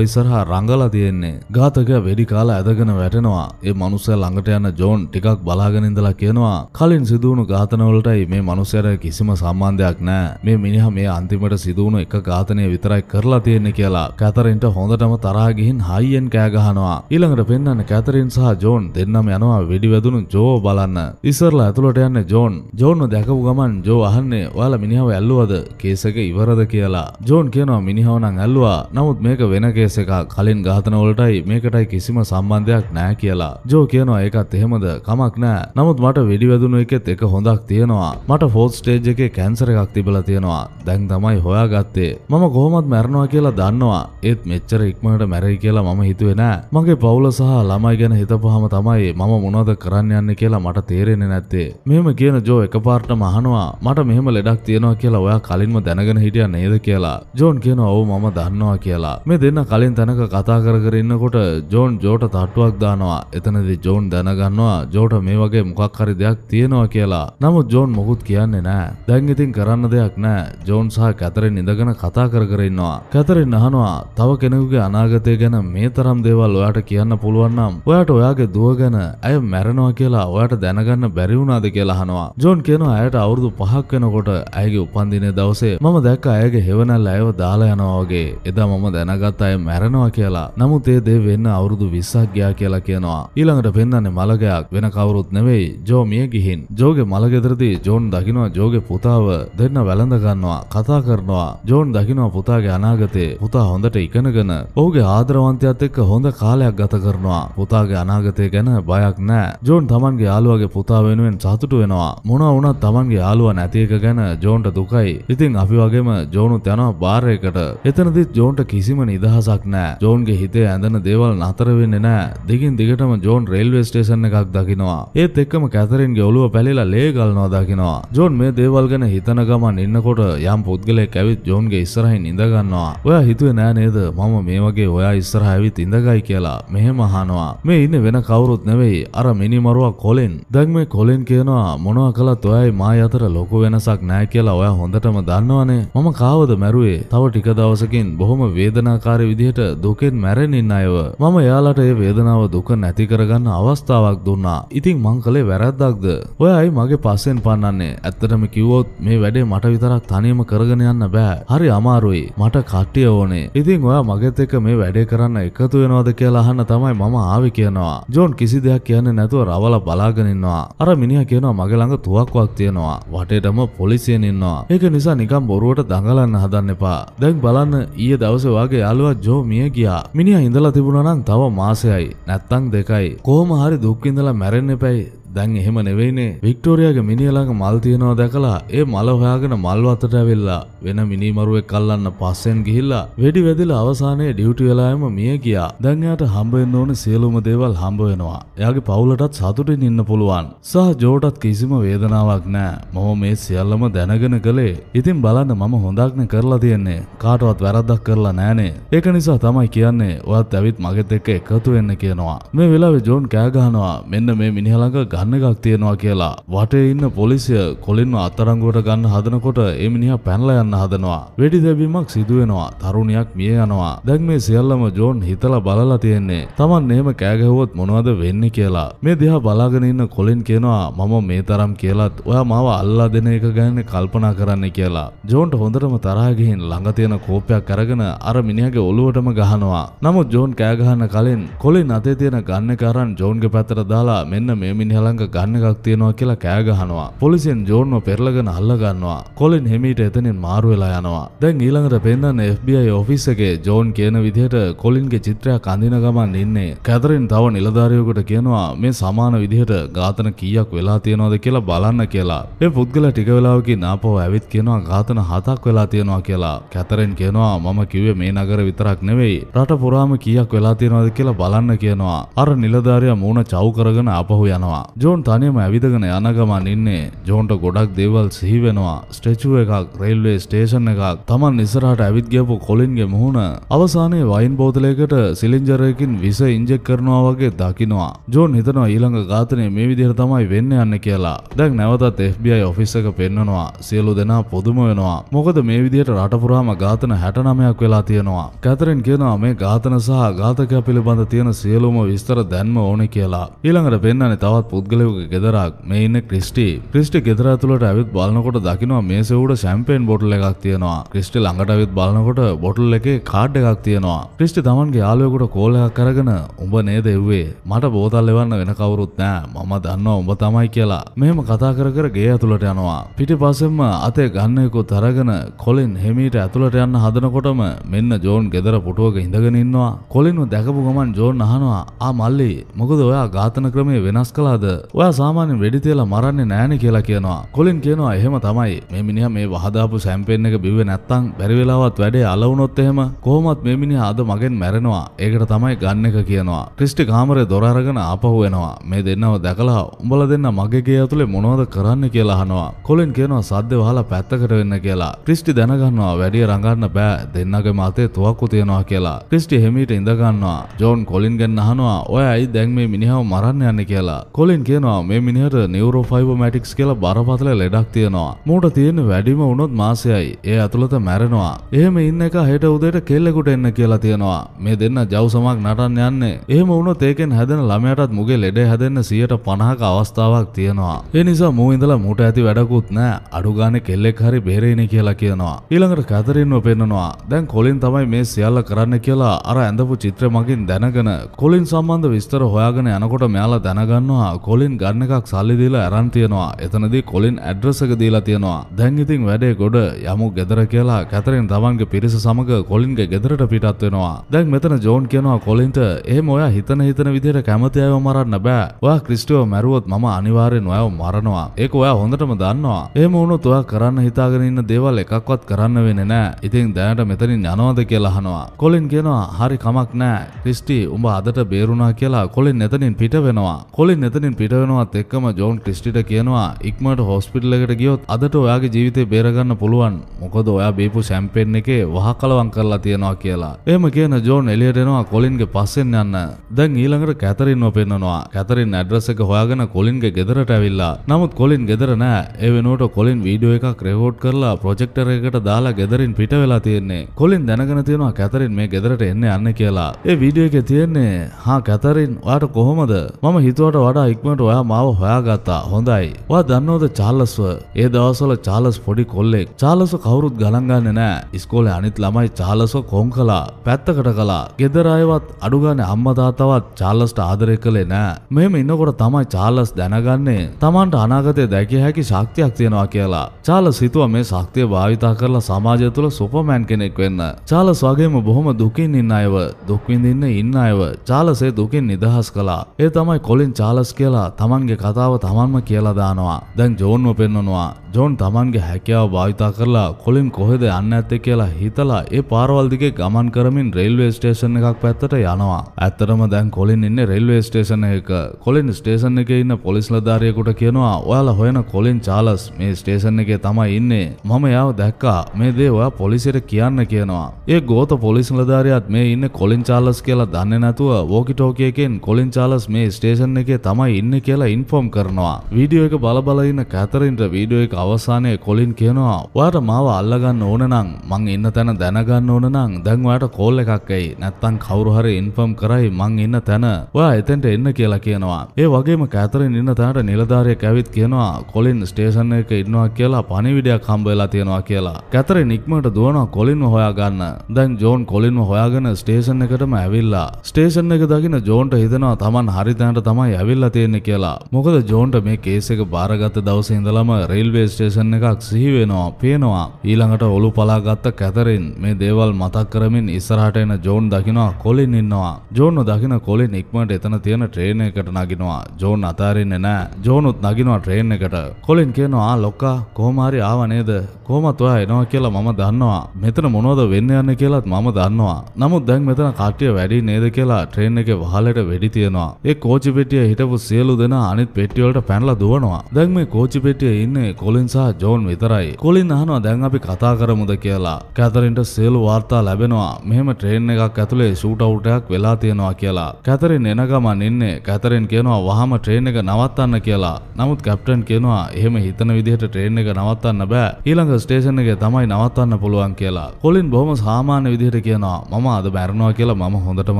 ඉස්සරහා රඟලා තියෙන්නේ. ඝාතකයා වෙඩි කාලා ඇදගෙන වැටෙනවා. ඒ මනුස්සයා ළඟට යන ජෝන් ටිකක් බලාගෙන ඉඳලා කියනවා කලින් සිදුවුණු ඝාතනවලටයි මේ මනුස්සයා මනුස්සයට කිසිම සම්බන්ධයක් නෑ මේ මිනිහ මේ අන්තිමට සිදුවුණු එක ඝාතනය විතරයි කරලා තියෙන්නේ කියලා කැතරින්ට හොඳටම තරහා ගිහින් හයියෙන් කෑ ගහනවා ඊළඟට පෙන්වන්න කැතරින් සහ ජෝන් දෙන්නම යනවා වෙඩි වැදුණු ජෝ බලන්න ඉස්සරලා ඇතුළට යන්නේ ජෝන් ජෝන්ව දැකපු ගමන් ජෝ අහන්නේ ඔයාලා මිනිහව ඇල්ලුවද කේස් එක ඉවරද කියලා ජෝන් කියනවා මිනිහව නම් ඇල්ලුවා නමුත් මේක වෙන කේස් එකක් කලින් ඝාතනවලටයි මේකටයි කිසිම සම්බන්ධයක් නෑ කියලා ජෝ කියනවා ඒකත් එහෙමද කමක් නෑ නමුත් මට වෙඩි වැදුණු එකෙත් එක හොඳක් තියෙනවා මට ෆෝස් ටේජ් එකේ කැන්සර එකක් තිබල තියෙනවා දැන් තමයි හොයා ගත්තේ මම කොහොමත් මැරණවා කියලා දන්නවා ඒත් මෙච්චර ඉක්මට මැරයි කියලා මම හිතුවෙනෑ මගේ පවුල සහ ළමයි ගැන හිතපහම තමයි මම මොනොද කරන්න යන්න කියලා මට තේරෙන නැත්තේ මෙම කියන ජෝ එක පාර්ට මහනවා මට මෙහම ලෙඩක් තියෙනවා කියලා ඔයා කලින්ම දැනගෙන හිටිය නේද කියලා ජෝන් කියන ඔවු මම දන්නවා කියලා මේ දෙන්න කලින් තැනක කතා කරගරන්නකොට ජෝන් ජෝට තට්ටුවක් දානවා එතනදි ජෝන් දැනගන්නවා ජෝට මේ වගේ මොකක් හරි දෙයක් තියෙනවා කියලා නමුත් ජෝන් මොකුත් කියන්න කියන්නේ නෑ. දැන් ඉතින් කරන්න දෙයක් නෑ. ජෝන් සහ කැතරෙන් ඉඳගෙන කතා කර කර ඉන්නවා. කැතරෙන් අහනවා තව කෙනෙකුගේ අනාගතය ගැන මේ තරම් දේවල් ඔයාට කියන්න පුළුවන් නම් ඔයාට ඔයාගේ දුව ගැන ඇය මැරෙනවා කියලා ඔයාට දැනගන්න බැරි වුණාද කියලා අහනවා. ජෝන් කියනවා ඇයට අවුරුදු 5ක් වෙනකොට ඇයගේ උපන්දින දවසේ මම දැක්ක ඇයගේ හෙවණැල්ල ඇයව දාලා යනවා වගේ. එදා මම දැනගත්ත ඇය මැරෙනවා කියලා. නමුත් ඒ දේ වෙන්න අවුරුදු 20ක් ගියා කියලා කියනවා. ඊළඟට පෙන්වන්නේ මලගයක් වෙන කවුරුත් නෙවෙයි ජෝ මිය ගිහින්. ජෝගේ මලගෙදරදී ජෝන් දකින්න දකිනවා ජෝගේ පුතාව දෙන්න වැළඳ ගන්නවා කතා කරනවා ජෝන් දකිනවා පුතාගේ අනාගතේ පුතා හොඳට ඉගෙනගෙන ඔහුගේ ආදරවන්තයත් එක්ක හොඳ කාලයක් ගත කරනවා පුතාගේ අනාගතය ගැන බයක් නෑ ජෝන් තමන්ගේ යාළුවගේ පුතා වෙනුවෙන් සතුටු වෙනවා මොනවා වුණත් තමන්ගේ යාළුවා නැති එක ගැන ජෝන්ට දුකයි ඉතින් අපි වගේම ජෝනුත් යනවා බාර් එකට එතනදිත් ජෝන්ට කිසිම නිදහසක් නෑ ජෝන්ගේ හිතේ ඇඳන දේවල් නතර වෙන්නේ නෑ දිගින් දිගටම ජෝන් රේල්වේ ස්ටේෂන් එකක් දකිනවා ඒත් එක්කම කැතරින්ගේ ඔළුව පැලිලා ලේ ගල්නවා දකිනවා ජෝන් මේ දේවල් ගැන හිතන ගමන් ඉන්නකොට යම් පුද්ගලෙක් ඇවිත් ජෝන්ගේ ඉස්සරහින් ඉඳගන්නවා. ඔයා හිතුවේ නෑ නේද මම මේ වගේ ඔයා ඉස්සරහ ඇවිත් ඉඳගයි කියලා. මෙහෙම අහනවා. මේ ඉන්නේ වෙන කවුරුත් නෙවෙයි. අර මිනිමරුවා කොලින්. දැන් මේ කොලින් කියනවා මොනවා කළත් ඔයයි මායි අතර ලොකු වෙනසක් නෑ කියලා ඔයා හොඳටම දන්නවනේ. මම කාවද මැරුවේ? තව ටික දවසකින් බොහොම වේදනාකාරී විදිහට දුකෙන් මැරෙන්න ඉන්න අයව. මම එයාලට ඒ වේදනාව දුක නැති කරගන්න අවස්ථාවක් දුන්නා. ඉතින් මං කළේ වැරද්දක්ද? ඔයයි මගේ පස්සෙන් පන්නන්නේ. ඇත්තටම කිව්වොත් මේ වැඩේ මට විතරක් තනියම කරගෙන යන්න බෑ. හරි අමාරුයි. මට කට්ටිය ඕනේ. ඉතින් ඔයා මගෙත් එක්ක මේ වැඩේ කරන්න එකතු වෙනවද කියලා අහන්න තමයි මම ආවේ කියනවා. ජෝන් කිසි දෙයක් කියන්නේ නැතුව රවල බලාගෙන ඉන්නවා. අර මිනිහා කියනවා මගේ ළඟ තුවක්කුවක් තියෙනවා. වටේටම පොලිසියෙන් ඉන්නවා. ඒක නිසා නිකන් බොරුවට දඟලන්න හදන්න එපා. දැන් බලන්න ඊයේ දවසේ වාගේ යාළුවා ජෝ මිය ගියා. මිනිහා ඉඳලා තිබුණා නම් තව මාසයයි නැත්තම් දෙකයි. කොහොම හරි දුක් ඉඳලා මැරෙන්න එපැයි. දැන් එහෙම නෙවෙයිනේ වික්ටෝරයාගේ මිනිියලාගේ මල් තියෙනවා දැකලා ඒ මල හොයාගෙන මල් අතට ඇවිල්ලා වෙන මිනිමරුවෙක් කල්ලන්න පස්සෙන් ගිහිල්ලා වෙඩි වැදිලා අවසානයේ ඩියුටි වෙලායම මිය ගියා. දැන් එයාට හම්බෙන්න ඕන සියලුම දේවල් හම්බ වෙනවා. එයාගේ පවුලටත් සතුටින් ඉන්න පුළුවන්. සහ ජෝටත් කිසිම වේදනාවක් නෑ. මොහොම මේ සියල්ලම දැනගෙන කළේ. ඉතින් බලන්න මම හොඳක්න කරලා තියෙන්නේ. කාටවත් වැරද්දක් කරලා නෑනේ. ඒක නිසා තමයි කියන්නේ ඔයත් ඇවිත් මගෙත් එක්ක එකතු වෙන්න කියනවා. මේ වෙලාවේ ජෝන් කෑගහනවා. මෙන්න මේ මිනිහලඟ ගහ ගන්න එකක් තියෙනවා කියලා වටේ ඉන්න පොලිසිය කොලින්ව අත්තරංගුවට ගන්න හදනකොට ඒ මිනිහා පැනලා යන්න හදනවා වෙඩි දැබීමක් සිදු වෙනවා තරුණියක් මිය යනවා දැන් මේ සියල්ලම ජෝන් හිතලා බලලා තියෙන්නේ Taman එහෙම කෑ ගැහුවොත් මොනවද වෙන්නේ කියලා මේ දිහා බලාගෙන ඉන්න කොලින් කියනවා මම මේ තරම් කියලාත් ඔයා මාව අල්ලා දෙන එක ගැන කල්පනා කරන්න කියලා ජෝන්ට හොඳටම තරහ ගිහින් ළඟ තියෙන කෝපයක් අරගෙන අර මිනිහාගේ ඔළුවටම ගහනවා නමුත් ජෝන් කෑ ගහන කලින් කොලින් අතේ තියෙන ගන්න කරන් ජෝන්ගේ පැත්තට දාලා මෙන්න මේ මිනිහා ගණ්ඩංග ගන්න එකක් තියෙනවා කියලා කෑගහනවා. පොලිසියෙන් ජෝන්ව පෙරලගෙන අල්ලගන්නවා. කොලින් හෙමීට එතනින් මාරු වෙලා යනවා. දැන් ඊළඟට පෙන්වන්නේ FBI ඔෆිස් එකේ ජෝන් කියන විදිහට කොලින්ගේ චිත්‍රයක් අඳින ගමන් ඉන්නේ. කැදරින් තව නිලධාරියෙකුට කියනවා මේ සමාන විදිහට ඝාතන කීයක් වෙලා තියෙනවද කියලා බලන්න කියලා. ඒ පුද්ගලයා ටික වෙලාවකින් ආපහු ඇවිත් කියනවා ඝාතන හතක් වෙලා තියෙනවා කියලා. කැතරින් කියනවා මම කිව්වේ මේ නගර විතරක් නෙවෙයි. රට පුරාම කීයක් වෙලා තියෙනවද කියලා බලන්න කියනවා. අර නිලධාරියා මූණ චව් කරගෙන ආපහු යනවා. ජෝන් තනියම ඇවිදගෙන යනගමන් ඉන්නේ ජෝන්ට ගොඩක් දේවල් සිහිවෙනවා ස්ටේචුව එකක් රෙල්වේ ස්ටේෂන් එකක් තමන් ඉස්සරහට ඇවිත්ගපු කොලින්ගේ මුහුණ අවසානයේ වයින් බෝතලයකට සිලින්ජරයකින් විස ඉන්ජෙක් කරනවා වගේ දකිනවා ජෝන් හිතනවා ඊළඟ ඝාතනය මේ විදිහට තමයි වෙන්න යන්න කියලා දැන් නැවතත් FBI ඔෆිස් එක පෙන්නනවා සියලු දෙනා පොදුම වෙනවා මොකද මේ විදිහට රට පුරාම ඝාතන 69ක් වෙලා තියෙනවා කැතරින් කියනවා මේ ඝාතන සහ ඝාතකයා පිළිබඳ තියෙන සියලුම විස්තර දැන්ම ඕනේ කියලා ඊළඟට පෙන්වන්නේ තවත් පුද්ගලයක ගෙදරක් මේ ඉන්න ක්‍රිස්ටි ක්‍රිස්ටි ගෙදරතුලට ඇවිත් බලනකොට දකිනවා මේ සෙව්ට සැම්පේන් බොටල් එකක් තියෙනවා ක්‍රිස්ටි ළඟට ඇවිත් බලනකොට බොටල් එකේ කාඩ් එකක් තියෙනවා ක්‍රිස්ටි තමන්ගේ යාළුවෙකුට කෝල් එකක් කරගෙන උඹ නේද එව්වේ මට බෝතල් එවන්න වෙන කවුරුත් නෑ මම දන්නවා උඹ තමයි කියලා මෙහෙම කතා කර කර ගේ ඇතුළට යනවා පිටිපස්සෙන්ම අතේ ගන්නයකුත් අරගෙන කොලින් හෙමීට ඇතුළට යන්න හදනකොටම මෙන්න ජෝන් ගෙදර පුටුවක ඉඳගෙන ඉන්නවා කොලින්ව දැකපු ගමන් ජෝන් අහනවා ආ මල්ලි මොකද ඔයා ඝාතන ක්‍රමය වෙනස් කළාද ඔයා සාමාන්‍යෙන් වෙඩි තියලා මරන්නේ නෑන කියලා කියනවා කොලින් කියනවා එහෙම තමයි මේ මිනිහ මේ වහදාපු සැම්පෙන් එක බිව නැත්තං බැරිවෙලාවත් වැඩේ අලවුනොත් එහෙම කොහොමත් මේ මිනිහ අද මගෙන් මැරෙනවා ඒකට තමයි ගන්න එක කියනවා ක්‍රිස්ටි කාමරේ දොරරගෙන ආපහු වෙනවා මේ දෙන්නව දැකලා උඹල දෙන්න මගේගේ ඇතුළේ මොනවද කරන්න කියලා හනවා කොලින් කියනවා සද්ද වහලා පැත්තකට වෙන්න කියලා ක්‍රිස්ටි දැනගන්නවා වැඩිය රඟන්න බෑ දෙන්නගේ මතේ තුවක්කු තියෙනවා කියලා ක්‍රිස්ටි හෙමීට ඉඳගන්නවා ජෝන් කොලින් ගැන්න අහනවා ඔය ඇයි දැන් මේ මිනිහව මරන්න යන්න කියලා කොලින් කියනවා මේ මිනිහට නිවරෝෆයිබෝමැටික්ස් කියලා බරපතල ලෙඩක් තියෙනවා. මූට තියෙන වැඩිම වුණොත් මාසයයි. ඒ ඇතුළත මැරෙනවා. එහෙම ඉන්න එක හෙට උදේට කෙල්ලෙකුට එන්න කියලා තියෙනවා. මේ දෙන්න ජවසමක් නටන්න යන්නේ. එහෙම වුණොත් ඒකෙන් හැදෙන ළමයටත් මුගේ ලෙඩේ හැදෙන්න 150ක අවස්ථාවක් තියෙනවා. ඒ නිසා මූ ඉඳලා මූට ඇති වැඩකුත් නෑ. අඩු ගානේ කෙල්ලෙක් හරි බෙරේනේ කියලා කියනවා. ඊළඟට කැතරින්ව පෙන්නනවා. දැන් කොලින් තමයි මේ සියල්ල කරන්න කියලා අර ඇඳපු චිත්‍ර මගින් දැනගෙන කොලින් සම්බන්ධ විස්තර හොයාගෙන යනකොට මෙයාලා දැනගන්නවා කොලින් ගන්න එකක් සල්ලි දීලා අරන් තියනවා. එතනදී කොලින් ඇඩ්‍රස් එක දීලා තියනවා. දැන් ඉතින් වැඩේ ගොඩ යමු ගෙදර කියලා කැතරින් තමන්ගේ පිරිස සමග කොලින්ගේ ගෙදරට පිටත් වෙනවා. දැන් මෙතන ජෝන් කියනවා කොලින්ට එහෙම ඔයා හිතන හිතන විදිහට කැමති අයව මරන්න බෑ. ඔයා ක්‍රිස්ටෝ මැරුවොත් මම අනිවාර්යෙන් ඔයාව මරනවා. ඒක ඔයා හොඳටම දන්නවා. එහෙම වුණොත් ඔයා කරන්න හිතාගෙන ඉන්න දේවල් එකක්වත් කරන්න වෙන්නේ නෑ. ඉතින් දැනට මෙතනින් යනවද කියලා අහනවා. කොලින් කියනවා හරි කමක් නෑ. ක්‍රිස්ටි උඹ අදට බේරුණා කියලා කොලින් එතනින් පිට වෙනවා. කොලින් එතනින් පිටවෙනවත් එක්කම ජෝන් ක්‍රිස්ටිට කියනවා ඉක්මට හොස්පිටල් එකට ගියොත් අදට ඔයාගේ ජීවිතේ බේරගන්න පුළුවන් මොකද ඔයා බේපු සැම්පෙන් එකේ වහ කලවම් කරලා තියෙනවා කියලා. එහෙම කියන ජෝන් එලියට එනවා කොලින්ගේ පස්සෙන් යන්න. දැන් ඊළඟට කැතරින්ව පෙන්නනවා. කැතරින් ඇඩ්‍රස් එක හොයාගෙන කොලින්ගේ ගෙදරට ඇවිල්ලා. නමුත් කොලින් ගෙදර නෑ. ඒ වෙනුවට කොලින් වීඩියෝ එකක් රෙකෝඩ් කරලා ප්‍රොජෙක්ටර් එකකට දාලා ගෙදරින් පිට වෙලා තියෙන්නේ. කොලින් දැනගෙන තියෙනවා කැතරින් මේ ගෙදරට එන්න යන්න කියලා. ඒ වීඩියෝ එකේ තියෙන්නේ හා කැතරින් ඔයාට කොහොමද? මම හිතුවට වඩා ඉක්මනට වෙනුවට ඔයා මාව හොයාගත්තා හොඳයි. ඔයා දන්නවද චාල්ලස්ව? ඒ දවස්වල චාල්ලස් පොඩි කොල්ලෙක්. චාල්ලස්ව කවුරුත් ගණන් ගන්නේ නැහැ. ඉස්කෝලේ අනිත් ළමයි චාල්ලස්ව කොන් කළා. පැත්තකට කළා. ගෙදර අයවත් අඩු ගානේ අම්මා තාත්තවත් චාල්ලස්ට ආදරය කළේ නැහැ. මෙහෙම ඉන්නකොට තමයි චාල්ලස් දැනගන්නේ තමන්ට අනාගතය දැකිය හැකි ශක්තියක් තියෙනවා කියලා. චාල්ලස් හිතුවා මේ ශක්තිය භාවිතා කරලා සමාජය තුළ සුපර්මෑන් කෙනෙක් වෙන්න. චාල්ලස් වගේම බොහොම දුකින් ඉන්න අයව දුක්විඳින්න ඉන්න අයව චාලසේ දුකින් නිදහස් කලා ඒ තමයි කොලින් චාලස් කියලා කියලා තමන්ගේ කතාව තමන්ම කියලා දානවා. දැන් ජෝන්ව පෙන්වනවා. ජෝන් තමන්ගේ හැකියාව භාවිතා කරලා කොලින් කොහෙද යන්න ඇත්තේ කියලා හිතලා ඒ පාරවල් දිගේ ගමන් කරමින් රේල්වේ ස්ටේෂන් එකක් පැත්තට යනවා. ඇත්තටම දැන් කොලින් ඉන්නේ රේල්වේ ස්ටේෂන් එක. කොලින් ස්ටේෂන් එකේ ඉන්න පොලිස් ලදාරියෙකුට කියනවා ඔයාලා හොයන කොලින් චාලස් මේ ස්ටේෂන් එකේ තමයි ඉන්නේ. මම යාව දැක්කා. මේ දේ ඔයා පොලිසියට කියන්න කියනවා. ඒ ගෝත පොලිස් නිලධාරියත් මේ ඉන්න කොලින් චාලස් කියලා දන්නේ නැතුව වෝකිටෝකියකෙන් කොලින් චාලස් මේ ස්ටේෂන් එකේ තමයි ඉන්න ඉන්න කියලා ඉන්ෆෝම් කරනවා. වීඩියෝ එක බලබලඉන්න කැතරන්ට වීඩියෝ එක අවසානය කොලින් කියනවා වාට මාව අල්ලගන්න ඕන නං මං ඉන්න තැන දැනගන්න ඕන නං දැන්වාට කෝල් එකක් ඇයි නැත්තං කවරුහරි ඉන්ෆම් කරයි මං ඉන්න තැන ඔයා එතැන්ට එන්න කියලා කියනවා. ඒ වගේම කැතරෙන් ඉන්න තැනට නිලධාරය කැවිත් කියනවා කොලින් ස්ටේෂන් එක ඉන්නවා කියලා පනිවිඩයක් කම්බවෙලා තියෙනවා කියලා. කැතරෙන් ඉක්මට දුවනවා කොලින්ව හොයාගන්න දැන් ජෝන් කොලින්ව හොයාගෙන ස්ටේෂන් එකටම ඇවිල්ලා. ස්ටේෂන් එක දකින ජෝන්ට හිතනවා තමන් හරිතැනට තමයි ඇවිල්ලා තියෙන තියෙන්නේ කියලා. මොකද ජෝන්ට මේ කේස් එක බාරගත්ත දවසේ ඉඳලම රේල්වේ ස්ටේෂන් එකක් සිහි වෙනවා, පේනවා. ඊළඟට ඔලු පලාගත්ත කැතරින් මේ දේවල් මතක් කරමින් ඉස්සරහට එන ජෝන් දකිනවා කොලින් ඉන්නවා. ජෝන්ව දකින කොලින් ඉක්මනට එතන තියෙන ට්‍රේන් එකට නගිනවා. ජෝන් අතාරින්නේ නැහැ. ජෝනුත් නගිනවා ට්‍රේන් එකට. කොලින් කියනවා ලොක්කා කොහොම හරි ආව නේද? කොහොමත් ඔයා එනවා කියලා මම දන්නවා. මෙතන මොනවද වෙන්න යන්නේ කියලාත් මම දන්නවා. නමුත් දැන් මෙතන කට්ටිය වැඩි නේද කියලා ට්‍රේන් එකේ වහලට වෙඩි තියනවා. ඒ කෝච්චි පෙට්ටිය හිටපු සියලු සියලු දෙනා අනිත් පෙට්ටිවලට පැනලා දුවනවා. දැන් මේ කෝච්චි පෙට්ටියේ ඉන්නේ කොලින් සහ ජෝන් විතරයි. කොලින් අහනවා දැන් අපි කතා කරමුද කියලා. කැතරින්ට සියලු වාර්තා ලැබෙනවා. මෙහෙම ට්‍රේන් එකක් ඇතුලේ ෂූට් අවුට් එකක් වෙලා තියෙනවා කියලා. කැතරින් එන ගමන් ඉන්නේ කැතරින් කියනවා වහම ට්‍රේන් එක නවත්තන්න කියලා. නමුත් කැප්ටන් කියනවා එහෙම හිතන විදිහට ට්‍රේන් එක නවත්තන්න බෑ. ඊළඟ ස්ටේෂන් එකේ තමයි නවත්තන්න පුළුවන් කියලා. කොලින් බොහොම සාමාන්‍ය විදිහට කියනවා මම අද මැරෙනවා කියලා මම හොඳටම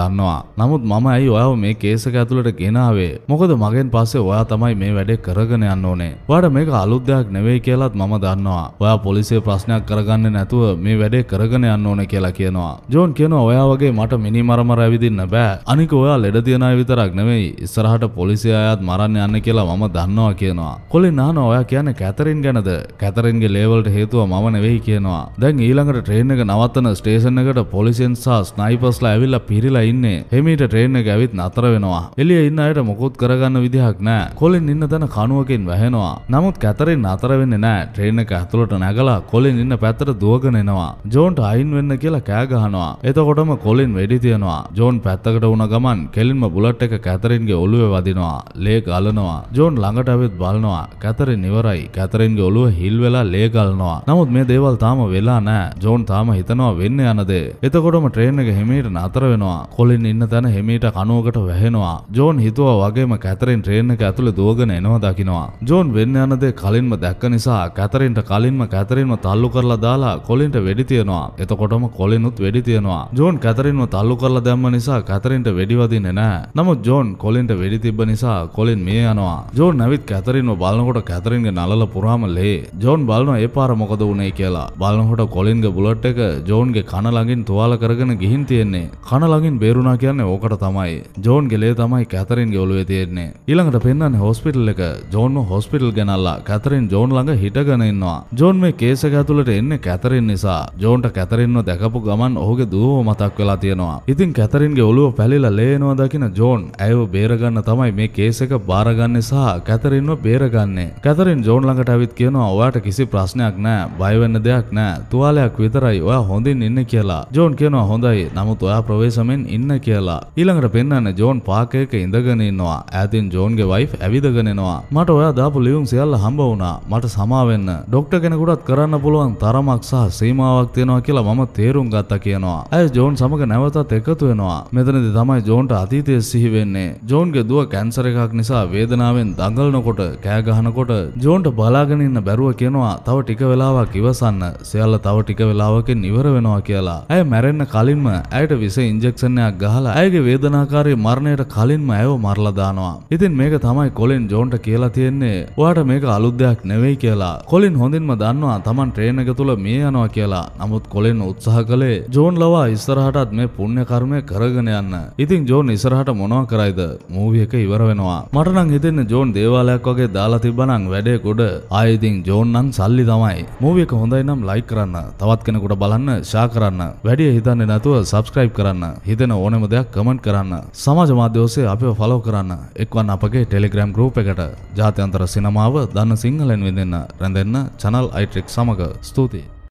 දන්නවා. නමුත් මම ඇයි ඔයාව මේ කේස් එක ඇතුළට ගෙනාවේ? මොකද මගෙන් පස්සේ ඔයා තමයි මේ වැඩේ කරගෙන යන්න ඕනේ. ඔයාට මේක අලුත් දෙයක් නෙවෙයි කියලාත් මම දන්නවා. ඔයා පොලිසිය ප්‍රශ්නයක් කරගන්නේ නැතුව මේ වැඩේ කරගෙන යන්න ඕනේ කියලා කියනවා. ජෝන් කියනවා ඔයා වගේ මට මිනි මරමර ඇවිදින්න බෑ. අනික ඔයා ලෙඩ තියන අය විතරක් නෙවෙයි ඉස්සරහට පොලිසිය අයත් මරන්න යන්න කියලා මම දන්නවා කියනවා. කොලින් අහනවා ඔයා කියන්නේ කැතරින් ගැනද? කැතරින්ගේ ලේවල්ට හේතුව මම නෙවෙයි කියනවා. දැන් ඊළඟට ට්‍රේන් එක නවත්තන ස්ටේෂන් එකට පොලිසියෙන් සහ ස්නයිපර්ස්ලා ඇවිල්ලා පිරිලා ඉන්නේ. හෙමීට ට්‍රේන් එක ඇවිත් නතර වෙනවා. එළිය ඉන්න අයට මොකුත් කරගන්න කරගන්න විදිහක් නෑ කොලින් ඉන්න තැන කනුවකින් වැහෙනවා. නමුත් කැතරින් අතර වෙන්න නෑ ට්‍රේනක ඇතුළට නැගලා කොලින් ඉන්න පැත්තට දුවගෙනෙනවා. ජෝන්ට අයින් වෙන්න කියලා කෑගහනවා. එතකොටම කොලින් වෙඩි තියෙනවා. ජෝන් පැත්තකට වුණ ගමන් කෙලින්ම බුලට් එක කැතරින්ගේ ඔළුවේ වදිනවා. ලේ ගලනවා. ජෝන් ළඟට ඇවිත් බලනවා. කැතරින් ඉවරයි. කැතරින්ගේ ඔළුව හිල් වෙලා ලේ ගලනවා. නමුත් මේ දේවල් තාම වෙලා නෑ. ජෝන් තාම හිතනවා වෙන්න යනදේ. එතකොටම ට්‍රේන් එක හෙමීට නතර වෙනවා. කොලින් ඉන්න තැන හෙමීට කනුවකට වැහෙනවා. ජෝන් හිතුවා වගේම කැත කැතරෙන් ට්‍රේන් එක ඇතුළේ දුවගෙන එනවා දකිනවා. ජෝන් වෙන්න යන දේ කලින්ම දැක්ක නිසා කැතරෙන්ට කලින්ම කැතරින්ව තල්ලු කරලා දාලා කොලින්ට වෙඩි තියනවා. එතකොටම කොලිනුත් වෙඩි තියනවා. ජෝන් කැතරින්ව තල්ලු කරලා දැම්ම නිසා කැතරින්ට වෙඩි වදින්නේ නැහැ. නමුත් ජෝන් කොලින්ට වෙඩි තිබ්බ නිසා කොලින් මිය යනවා. ජෝන් නැවිත් කැතරින්ව බලනකොට කැතරින්ගේ නළල පුරාම ලේ. ජෝන් බලනවා ඒ පාර මොකද වුනේ කියලා. බලනකොට කොලින්ගේ බුලට් එක ජෝන්ගේ කන ළඟින් තුවාල කරගෙන ගිහින් තියෙන්නේ. කන ළඟින් බේරුණා කියන්නේ ඕකට තමයි. ජෝන්ගේ ලේ තමයි කැතරින්ගේ ඔළුවේ තියෙන්නේ. ඊළඟට පෙන්න්න හොස්පිටල් එක ජෝන්ම හොස්පිටල් ගැනල්ලා කැතරින් ජෝන් ළඟ හිටගෙනන්නවා ජෝන් මේ කේස ඇතුළට එන්න කැතරින් නිසා ජෝන්ට කැතරින්ව දැකපු ගමන් ඔහුගේ දුව මතක් වෙලා තියෙනවා ඉතින් කැතරින්ගේ ඔලුව පැලිල ලේනවා දකින ජෝන් ඇයව බේරගන්න තමයි මේ කේසක බාරගන්න සහ කැතරින්ව බේරගන්නේ කැතරින් ජෝන් ළඟට ඇවිත් කියනවා ඔයාට කිසි ප්‍රශ්නයක් නෑ බයවෙන්න දෙයක් නෑ තුවාලයක් විතරයි ඔයා හොඳින් ඉන්න කියලා ජෝන් කියනවා හොඳයි නමුත් ඔයා ප්‍රවේශමෙන් ඉන්න කියලා ඊළඟට පෙන්න්න ජෝන් පාකයක ඉඳගෙනන්නවා ඇති ඉතින් ජෝන්ගේ වයි් ඇවිදගෙනවා මට ඔය දාපු ලියුම් සියල්ල හම්බ වුණා මට සමාවෙන්න ඩොක්ට කෙනෙකුටත් කරන්න පුළුවන් තරමක් සහ සීමාවක් තියෙනවා කියලා මම තේරුම් ගත්ත කියනවා ඇය ජෝන් සමඟ නැවතත් එකතු වෙනවා මෙතනදි තමයි ජෝන්ට අතීතය සිහිවෙන්නේ ජෝන්ගේ දුව කැන්සර එකක් නිසා වේදනාවෙන් දඟල්නකොට කෑගහනකොට ජෝන්ට බලාගෙන ඉන්න බැරුව කියනවා තව ටික වෙලාවක් ඉවසන්න සියල්ල තව ටික වෙලාවකින් ඉවර වෙනවා කියලා ඇය මැරෙන්න කලින්ම ඇයට විස ඉන්ජෙක්ෂණයක් ගහලා ඇයගේ වේදනාකාරී මරණයට කලින්ම ඇයව මරලදානවා ඉතින් මේක තමයි කොලින් ජෝන්ට කියලා තියෙන්නේ ඔයාට මේක අලුත් දෙයක් නෙවෙයි කියලා. කොලින් හොඳින්ම දන්නවා Taman ට්‍රේන් එක තුල මිය යනවා කියලා. නමුත් කොලින් උත්සාහ කළේ ජෝන් ලවා ඉස්සරහටත් මේ පුණ්‍ය කර්මය කරගෙන යන්න. ඉතින් ජෝන් ඉස්සරහට මොනවා කරයිද? මූවි එක ඉවර වෙනවා. මට නම් හිතෙන්නේ ජෝන් දේවාලයක් වගේ දාලා තිබ්බනම් වැඩේ ගොඩ. ආයෙදින් ජෝන් නම් සල්ලි තමයි. මූවි එක හොඳයි නම් ලයික් කරන්න. තවත් කෙනෙකුට බලන්න, ෂෙයා කරන්න. වැඩි හිතන්නේ නැතුව subscribe කරන්න. හිතෙන ඕනම දෙයක් comment කරන්න. සමාජ මාධ්‍ය ඔස්සේ අපිව follow කරන්න. එක් එක්වන් අපගේ ටෙලිග්‍රම් ගරූප එකට ජාත්‍යන්තර සිනමාව දන්න සිංහලෙන් විඳන්න රැඳෙන්න චනල් අයිට්‍රික් සමඟ ස්තුතියි